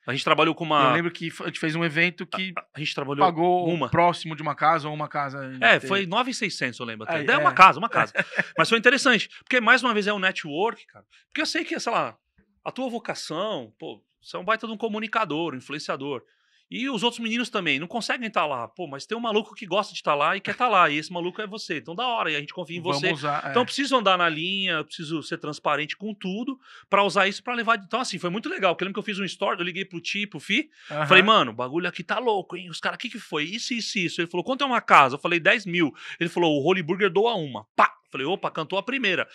A gente trabalhou com uma. Eu lembro que a gente fez um evento que a, gente trabalhou pagou uma. próximo de uma casa ou uma casa. É, foi foi 9,600, eu lembro. Até. Aí, é, é, uma é. casa, uma casa. É. Mas foi interessante, porque mais uma vez é um network, cara. Porque eu sei que, sei lá, a tua vocação, pô, você é um baita de um comunicador, um influenciador. E os outros meninos também não conseguem estar tá lá. Pô, mas tem um maluco que gosta de estar tá lá e quer estar tá lá. E esse maluco é você. Então, da hora. E a gente confia em Vamos você. Usar, é. Então, eu é. preciso andar na linha, preciso ser transparente com tudo para usar isso para levar. Então, assim, foi muito legal. eu lembro que eu fiz um story, eu liguei pro Ti, pro Fi. Falei, mano, o bagulho aqui tá louco, hein? Os caras, o que, que foi? Isso, isso, isso. Ele falou, quanto é uma casa? Eu falei, 10 mil. Ele falou, o Holy Burger doa uma. Pá! Eu falei, opa, cantou a primeira.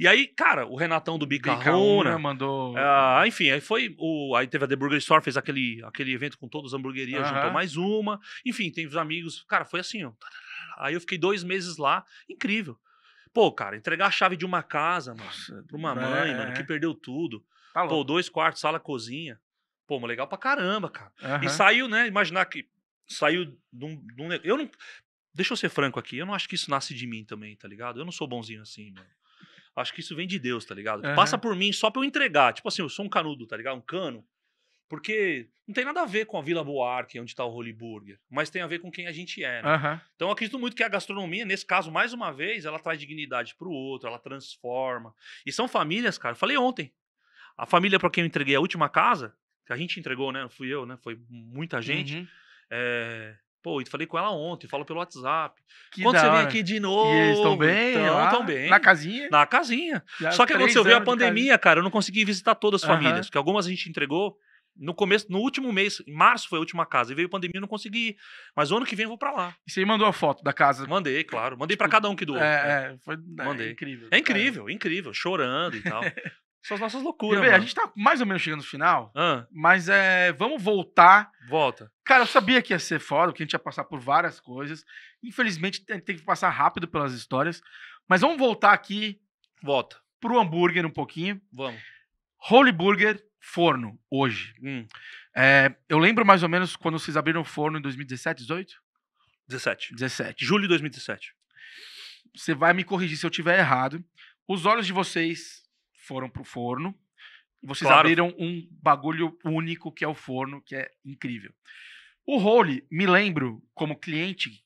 E aí, cara, o Renatão do Bicarrona. mandou. Ah, enfim, aí foi. O, aí teve a The Burger Store, fez aquele, aquele evento com todas as hamburguerias, juntou mais uma. Enfim, tem os amigos. Cara, foi assim, ó. Aí eu fiquei dois meses lá, incrível. Pô, cara, entregar a chave de uma casa, mano, pra uma né? mãe, é, mano, que perdeu tudo. Tá Pô, dois quartos, sala, cozinha. Pô, legal pra caramba, cara. E saiu, né? Imaginar que saiu de um, de um. Eu não. Deixa eu ser franco aqui, eu não acho que isso nasce de mim também, tá ligado? Eu não sou bonzinho assim, mano. Acho que isso vem de Deus, tá ligado? Uhum. Passa por mim só pra eu entregar. Tipo assim, eu sou um canudo, tá ligado? Um cano. Porque não tem nada a ver com a Vila Buarque, onde tá o Holy Burger, mas tem a ver com quem a gente é. Né? Uhum. Então eu acredito muito que a gastronomia, nesse caso, mais uma vez, ela traz dignidade pro outro, ela transforma. E são famílias, cara. falei ontem. A família para quem eu entreguei a última casa, que a gente entregou, né? Não fui eu, né? Foi muita gente. Uhum. É, Pô, eu falei com ela ontem, falo pelo WhatsApp. Que Quando você hora. vem aqui de novo. E eles estão bem? Estão bem. Na casinha? Na casinha. Já Só que aconteceu, veio a pandemia, cara, eu não consegui visitar todas as uh -huh. famílias, porque algumas a gente entregou no começo, no último mês, em março foi a última casa, e veio a pandemia, eu não consegui ir. Mas o ano que vem eu vou para lá. E você mandou a foto da casa? Mandei, claro. Mandei para tipo, cada um que doou. É, né? é, foi, é Mandei. incrível. É incrível, incrível, chorando e tal. São as nossas loucuras. a gente tá mais ou menos chegando no final, ah. mas é, vamos voltar. Volta. Cara, eu sabia que ia ser foda, que a gente ia passar por várias coisas. Infelizmente, tem, tem que passar rápido pelas histórias. Mas vamos voltar aqui. Volta. Pro hambúrguer um pouquinho. Vamos. Holy Burger Forno, hoje. Hum. É, eu lembro mais ou menos quando vocês abriram o forno em 2017, 18? 17. 17. Julho de 2017. Você vai me corrigir se eu tiver errado. Os olhos de vocês foram pro forno. vocês claro. abriram um bagulho único que é o forno, que é incrível. O role, me lembro, como cliente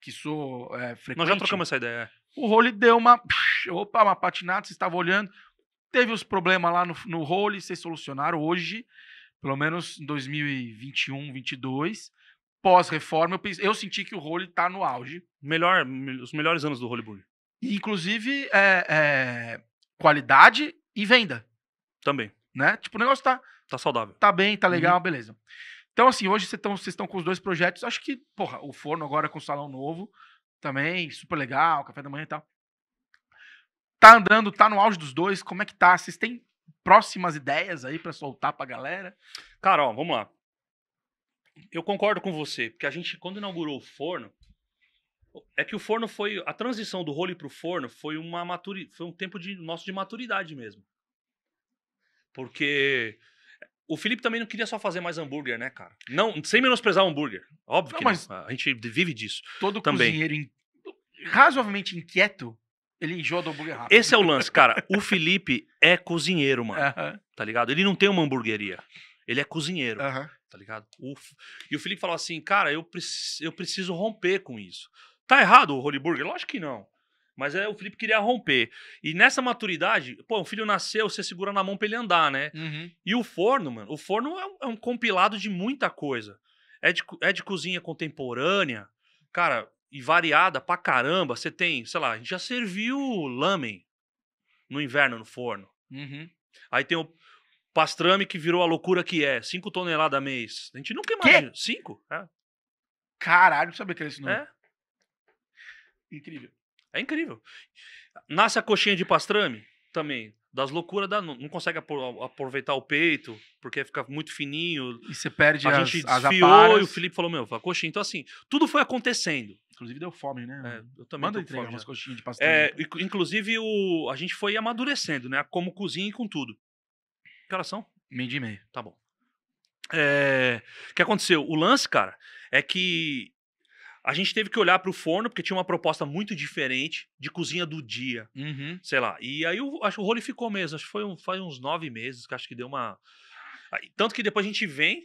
que sou é, frequente. Nós já trocamos essa ideia. É. O role deu uma. Opa, uma patinada, vocês estavam olhando. Teve os problemas lá no, no role, vocês solucionaram hoje, pelo menos em 2021, 2022 pós-reforma, eu, eu senti que o role está no auge. Melhor, os melhores anos do Holy Burger. Inclusive, é, é, qualidade e venda. Também. Né? Tipo, o negócio tá. Tá saudável. Tá bem, tá uhum. legal, uhum. beleza. Então, assim, hoje vocês estão com os dois projetos. Acho que, porra, o forno agora com o salão novo também, super legal, café da manhã e tal. Tá andando, tá no auge dos dois, como é que tá? Vocês têm próximas ideias aí para soltar pra galera? Carol, vamos lá. Eu concordo com você, porque a gente, quando inaugurou o forno, é que o forno foi. A transição do role pro forno foi uma maturi, foi um tempo de, nosso de maturidade mesmo. Porque o Felipe também não queria só fazer mais hambúrguer, né, cara? Não, sem menosprezar o hambúrguer. Óbvio não, que mas não. a gente vive disso. Todo também. cozinheiro in... razoavelmente inquieto, ele enjoa do hambúrguer rápido. Esse é o lance, cara. o Felipe é cozinheiro, mano. Uh -huh. Tá ligado? Ele não tem uma hamburgueria. Ele é cozinheiro. Uh -huh. Tá ligado? Uf. E o Felipe falou assim, cara, eu, preci... eu preciso romper com isso. Tá errado o Holy Burger? Lógico que não. Mas é, o Felipe queria romper. E nessa maturidade, pô, o filho nasceu, você segura na mão pra ele andar, né? Uhum. E o forno, mano, o forno é um, é um, compilado de muita coisa. É de, é de cozinha contemporânea, cara, e variada pra caramba. Você tem, sei lá, a gente já serviu lamen no inverno no forno. Uhum. Aí tem o pastrame que virou a loucura que é, 5 toneladas a mês. A gente nunca imagina. 5? É. Caralho, não sabia que era esse nome. É. Incrível. É incrível. Nasce a coxinha de pastrame também. Das loucuras da. Não consegue aproveitar o peito, porque fica muito fininho. E você perde a as, gente desfiou as e o Felipe falou: meu, a coxinha. Então, assim, tudo foi acontecendo. Inclusive deu fome, né? É, eu também Manda entregar fome, umas coxinhas de é, pastrame. É, inclusive, o, a gente foi amadurecendo, né? Como cozinha e com tudo. Que horas são? Meio e meio. Tá bom. É, o que aconteceu? O lance, cara, é que a gente teve que olhar para o forno, porque tinha uma proposta muito diferente de cozinha do dia. Uhum. Sei lá. E aí eu, acho que o rolê ficou mesmo. Acho que foi um, uns nove meses que acho que deu uma. Tanto que depois a gente vem,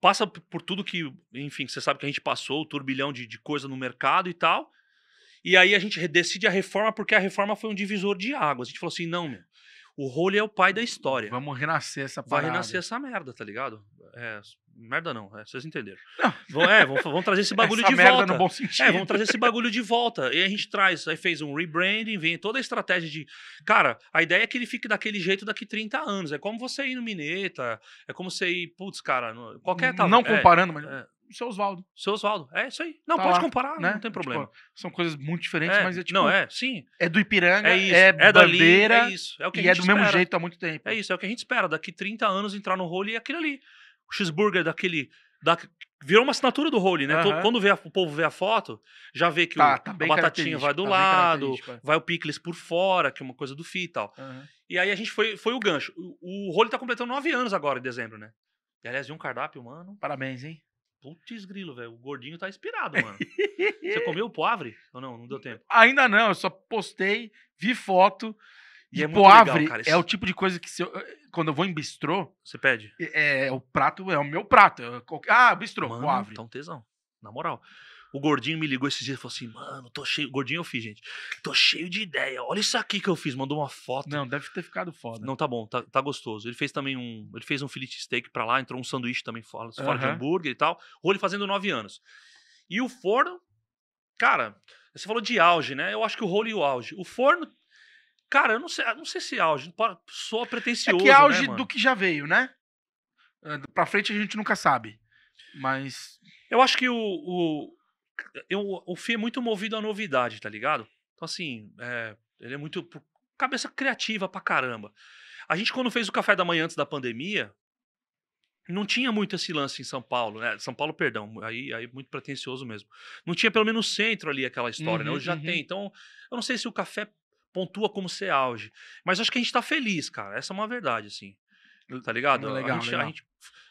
passa por tudo que, enfim, você sabe que a gente passou, o turbilhão de, de coisa no mercado e tal. E aí a gente decide a reforma, porque a reforma foi um divisor de águas. A gente falou assim: não, meu, o rolê é o pai da história. Vamos renascer essa parada. Vai renascer essa merda, tá ligado? É, Merda não, é, vocês entenderam. Não. Vão, é, vão, vão trazer esse bagulho Essa de merda volta. No bom sentido. É, vão trazer esse bagulho de volta. E a gente traz, aí fez um rebranding, vem toda a estratégia de. Cara, a ideia é que ele fique daquele jeito daqui 30 anos. É como você ir no Mineta, é como você ir, putz, cara, no, qualquer tal. Não é, comparando, mas. É, o seu Oswaldo. Seu Oswaldo, é isso aí. Não, tá pode lá, comparar, né? não tem tipo, problema. Tipo, são coisas muito diferentes, é, mas é tipo. Não, é, sim. É do Ipiranga, é, isso, é, é bandeira. Dali, é isso. É o que e a gente é do espera. mesmo jeito há muito tempo. É isso, é o que a gente espera. Daqui 30 anos entrar no rolo e aquilo ali o cheeseburger daquele. Da, virou uma assinatura do Holy, né? Uhum. Quando vê a, o povo vê a foto, já vê que tá, o, tá a batatinha vai do tá lado, é. vai o picles por fora, que é uma coisa do FI e tal. Uhum. E aí a gente foi, foi o gancho. O, o Holy tá completando nove anos agora, em dezembro, né? E aliás, e um cardápio, mano. Parabéns, hein? Putz, grilo, velho. O gordinho tá inspirado, mano. Você comeu o poivre? Ou não? Não deu tempo? Ainda não, eu só postei, vi foto. E, e é poavre legal, cara, é o tipo de coisa que se eu, quando eu vou em bistrô. Você pede? É, é o prato, é o meu prato. É ah, bistrô, Mano, poavre. Então, tesão. Na moral. O gordinho me ligou esses dias e falou assim: Mano, tô cheio. Gordinho eu fiz, gente. Tô cheio de ideia. Olha isso aqui que eu fiz. Mandou uma foto. Não, deve ter ficado foda. Não, tá bom, tá, tá gostoso. Ele fez também um. Ele fez um fillet steak pra lá, entrou um sanduíche também fora, uhum. fora de hambúrguer e tal. Role fazendo nove anos. E o forno, cara, você falou de auge, né? Eu acho que o rolo e o auge. O forno Cara, eu não sei, não sei se auge, soa pretencioso. É que né, auge né, do que já veio, né? É, pra frente a gente nunca sabe. Mas. Eu acho que o. O, eu, o Fih é muito movido à novidade, tá ligado? Então, assim, é, ele é muito. Cabeça criativa pra caramba. A gente, quando fez o café da manhã antes da pandemia, não tinha muito esse lance em São Paulo, né? São Paulo, perdão, aí, aí muito pretencioso mesmo. Não tinha pelo menos centro ali aquela história, né? uhum, né? Hoje já uhum. tem. Então, eu não sei se o café pontua como ser auge. Mas acho que a gente tá feliz, cara. Essa é uma verdade, assim. Tá ligado? Legal, a, gente, legal. A, gente,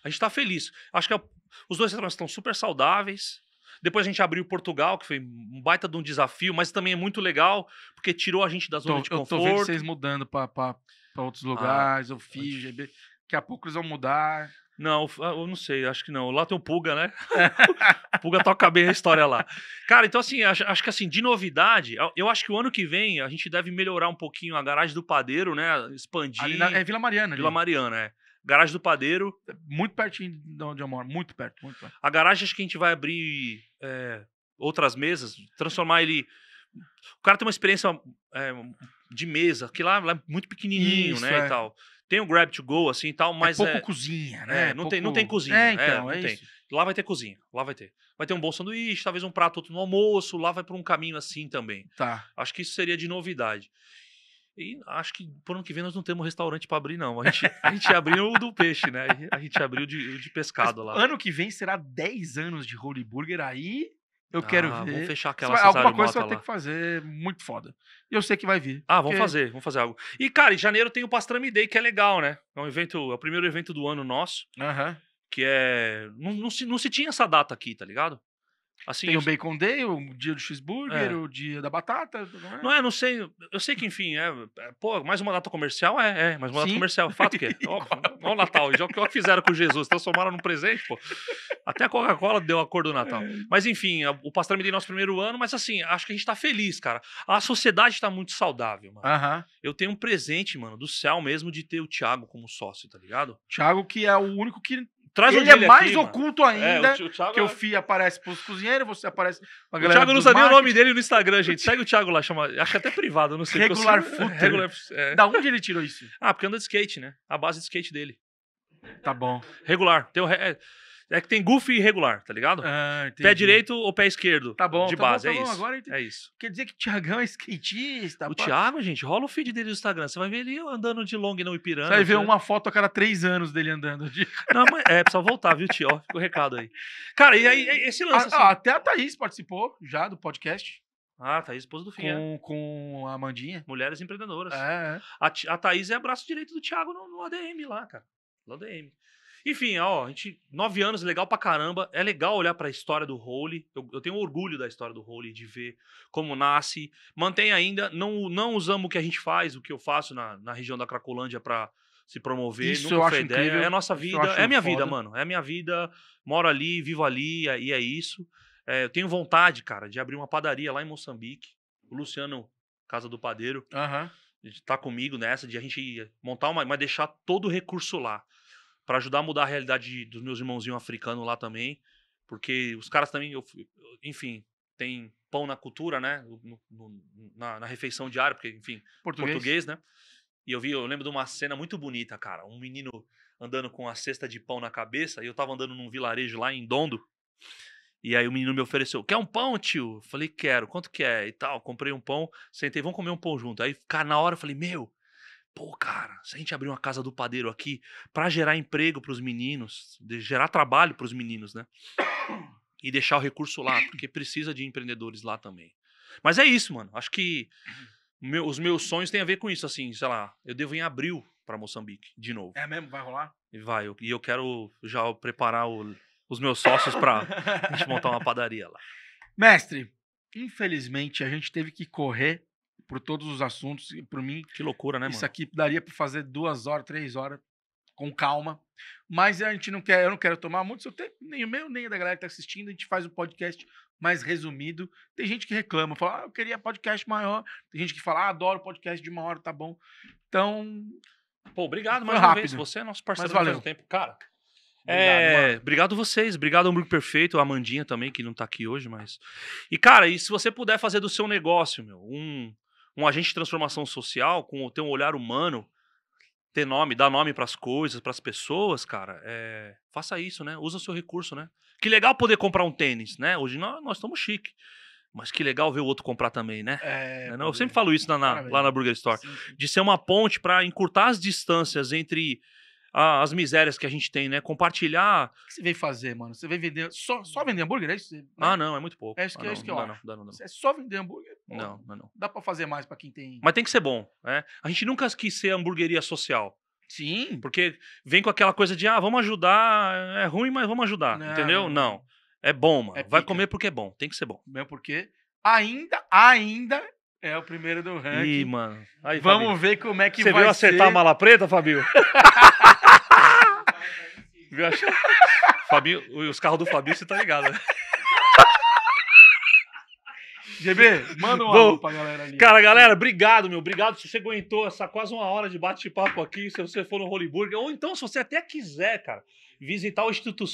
a gente tá feliz. Acho que a, é os dois restaurantes estão super saudáveis. Depois a gente abriu Portugal, que foi um baita de um desafio, mas também é muito legal, porque tirou a gente da zona tô, de conforto. Eu tô vendo vocês mudando para outros ah, lugares, ah, o GB daqui a pouco eles vão mudar. Não, ah, eu não sei, acho que não. Lá tem o Puga, né? o Puga toca bem a história lá. Cara, então assim, acho, acho, que assim, de novidade, eu acho que o ano que vem a gente deve melhorar um pouquinho a garagem do padeiro, né? Expandir. Na, é Vila Mariana, Vila Mariana, é. Garagem do padeiro. É muito pertinho de onde eu moro, muito perto, muito perto. A garagem acho que a gente vai abrir é, outras mesas, transformar ele. O cara tem uma experiência é, de mesa, que lá, lá é muito pequenininho, Isso, né? E é. tal. Tem o grab to go, assim e tal, é mas. É pouco é, cozinha, né? É, é não, pouco... Tem, não tem cozinha. É, é então, é, tem. Lá vai ter cozinha, lá vai ter. Vai ter um bom sanduíche, talvez um prato outro no almoço, lá vai por um caminho assim também. Tá. Acho que isso seria de novidade. E acho que por ano que vem nós não temos restaurante para abrir, não. A gente, a gente abriu o do peixe, né? A gente abriu de, de pescado Mas, lá. Ano que vem será 10 anos de Holy Burger, aí eu ah, quero ver. Vamos fechar aquela vai, Alguma coisa você vai tenho ter que fazer muito foda. E eu sei que vai vir. Ah, vamos fazer, vamos fazer algo. E, cara, em janeiro tem o Pastrami Day, que é legal, né? É um evento, é o primeiro evento do ano nosso. Aham. Que é. Não, não, se, não se tinha essa data aqui, tá ligado? Assim, tem o Bacon Day, o dia do cheeseburger, é. o dia da batata. Não é? não é? não sei. Eu sei que, enfim, é, é. Pô, mais uma data comercial? É, é mais uma Sim. data comercial. Fato que é. Olha o Natal. Já, o que fizeram com Jesus? Transformaram então, num presente, pô. Até a Coca-Cola deu a cor do Natal. É. Mas, enfim, a, o me deu é nosso primeiro ano, mas, assim, acho que a gente tá feliz, cara. A sociedade tá muito saudável, mano. Uh -huh. Eu tenho um presente, mano, do céu mesmo, de ter o Thiago como sócio, tá ligado? Thiago, que é o único que Traz ele é mais aqui, oculto mano. ainda, é, o, o Thiago que o Fih aparece pros cozinheiros, você aparece pra galera O Thiago não sabia marketing. o nome dele no Instagram, gente. Segue o Thiago lá, chama, acho até privado, não sei. Regular eu... Regular, é. Da onde ele tirou isso? Ah, porque anda de skate, né? A base de skate dele. Tá bom. Regular. Tem o... É, é que tem goofy irregular, tá ligado? Ah, pé direito ou pé esquerdo. Tá bom, De tá base, bom, tá é bom. isso. Agora, é isso. Quer dizer que o Thiagão é skatista. O pá. Thiago, gente, rola o feed dele no Instagram. Você vai ver ele andando de long no Ipiranga. Você vai ver uma foto a cada três anos dele andando. De... Não, mas é, precisa voltar, viu, tio? fica o recado aí. Cara, e aí, esse ah, lance. A, ah, assim... até a Thaís participou já do podcast. Ah, Thaís, esposa do Fim. Com, é. com a Amandinha. Mulheres empreendedoras. É. é. A, a Thaís é braço direito do Thiago no, no ADM lá, cara. No ADM. Enfim, ó, a gente, nove anos, legal pra caramba. É legal olhar pra história do Holy. Eu, eu, tenho orgulho da história do Holy, de ver como nasce. Mantém ainda, não, não usamos o que a gente faz, o que eu faço na, na região da Cracolândia pra se promover. Isso nunca eu acho ideia. Incrível. É a nossa vida, é a minha foda. vida, mano. É a minha vida. Moro ali, vivo ali, e é isso. É, eu tenho vontade, cara, de abrir uma padaria lá em Moçambique. O Luciano, Casa do Padeiro. Aham. Uhum tá comigo nessa, de a gente montar uma, mas deixar todo o recurso lá para ajudar a mudar a realidade dos meus irmãozinhos africanos lá também, porque os caras também, eu, enfim, tem pão na cultura, né? No, no, na, na, refeição diária, porque, enfim, português. português, né? E eu vi, eu lembro de uma cena muito bonita, cara. Um menino andando com a cesta de pão na cabeça, e eu tava andando num vilarejo lá em Dondo. E aí o menino me ofereceu: Quer um pão, tio? Falei: Quero, quanto que é? E tal. Comprei um pão, sentei, vamos comer um pão junto. Aí, cara, na hora eu falei: Meu, Pô, cara, se a gente abrir uma casa do padeiro aqui para gerar emprego para os meninos, gerar trabalho para os meninos, né? E deixar o recurso lá, porque precisa de empreendedores lá também. Mas é isso, mano. Acho que meu, os meus sonhos têm a ver com isso, assim, sei lá, eu devo em abril para Moçambique, de novo. É mesmo? Vai rolar? E vai, eu, e eu quero já preparar o, os meus sócios para a gente montar uma padaria lá. Mestre, infelizmente a gente teve que correr por todos os assuntos. E por mim. Que loucura, né, mano? Isso aqui daria para fazer duas horas, três horas, com calma. Mas a gente não quer, eu não quero tomar muito seu tempo, nem o meu, nem da galera que tá assistindo. A gente faz um podcast mais resumido. Tem gente que reclama, fala, ah, eu queria podcast maior. Tem gente que fala, ah, adoro podcast de uma hora, tá bom. Então. Pô, obrigado mais rápido. uma vez. Você é nosso parceiro Mas valeu. tempo. Cara, Obrigado, é, obrigado vocês, obrigado Hamburgo Perfeito, a Amandinha também, que não tá aqui hoje, mas. E, cara, e se você puder fazer do seu negócio, meu, um, um agente de transformação social, com ter um olhar humano, ter nome, dar nome para as coisas, para as pessoas, cara, é... faça isso, né? Usa o seu recurso, né? Que legal poder comprar um tênis, né? Hoje nós, nós estamos chique. Mas que legal ver o outro comprar também, né? É, né, eu sempre falo isso na, na, lá na Burger Store. Sim, sim. De ser uma ponte para encurtar as distâncias entre as misérias que a gente tem, né? Compartilhar. O que você veio fazer, mano? Você veio vender. Só, só vender hambúrguer? É isso? Né? Ah, não, é muito pouco. É isso que, ah, é não, é isso que não, eu acho. Não, dá, não, É só vender hambúrguer? Pô, não, não, não. Dá pra fazer mais pra quem tem. Mas tem que ser bom, né? A gente nunca quis ser hamburgueria social. Sim. Porque vem com aquela coisa de, ah, vamos ajudar, é ruim, mas vamos ajudar, não, entendeu? Não. É bom, é mano. É Vai comer porque é bom, tem que ser bom. Mesmo porque ainda, ainda é o primeiro do ranking. Ih, mano. Aí, Vamos Fabinho. ver como é que vai ser. Você veio acertar a mala preta, Fabio? Viajando. Fabinho, os carros do Fabinho, você tá ligado, né? GB, manda um alô pra galera ali. Cara, galera, obrigado, meu. Obrigado se você aguentou essa quase uma hora de bate-papo aqui. Se você for no Burger ou então, se você até quiser, cara, visitar o Instituto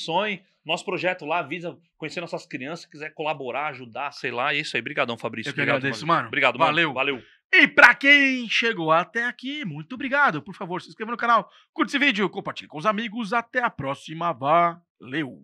nosso projeto lá, visa conhecer nossas crianças, quiser colaborar, ajudar, sei lá. É isso aí. Obrigadão, Fabrício. Eu obrigado, agradeço, mano. mano. Obrigado, Valeu. Mano. Valeu. E para quem chegou até aqui, muito obrigado. Por favor, se inscreva no canal, curte esse vídeo, compartilhe com os amigos. Até a próxima. Valeu!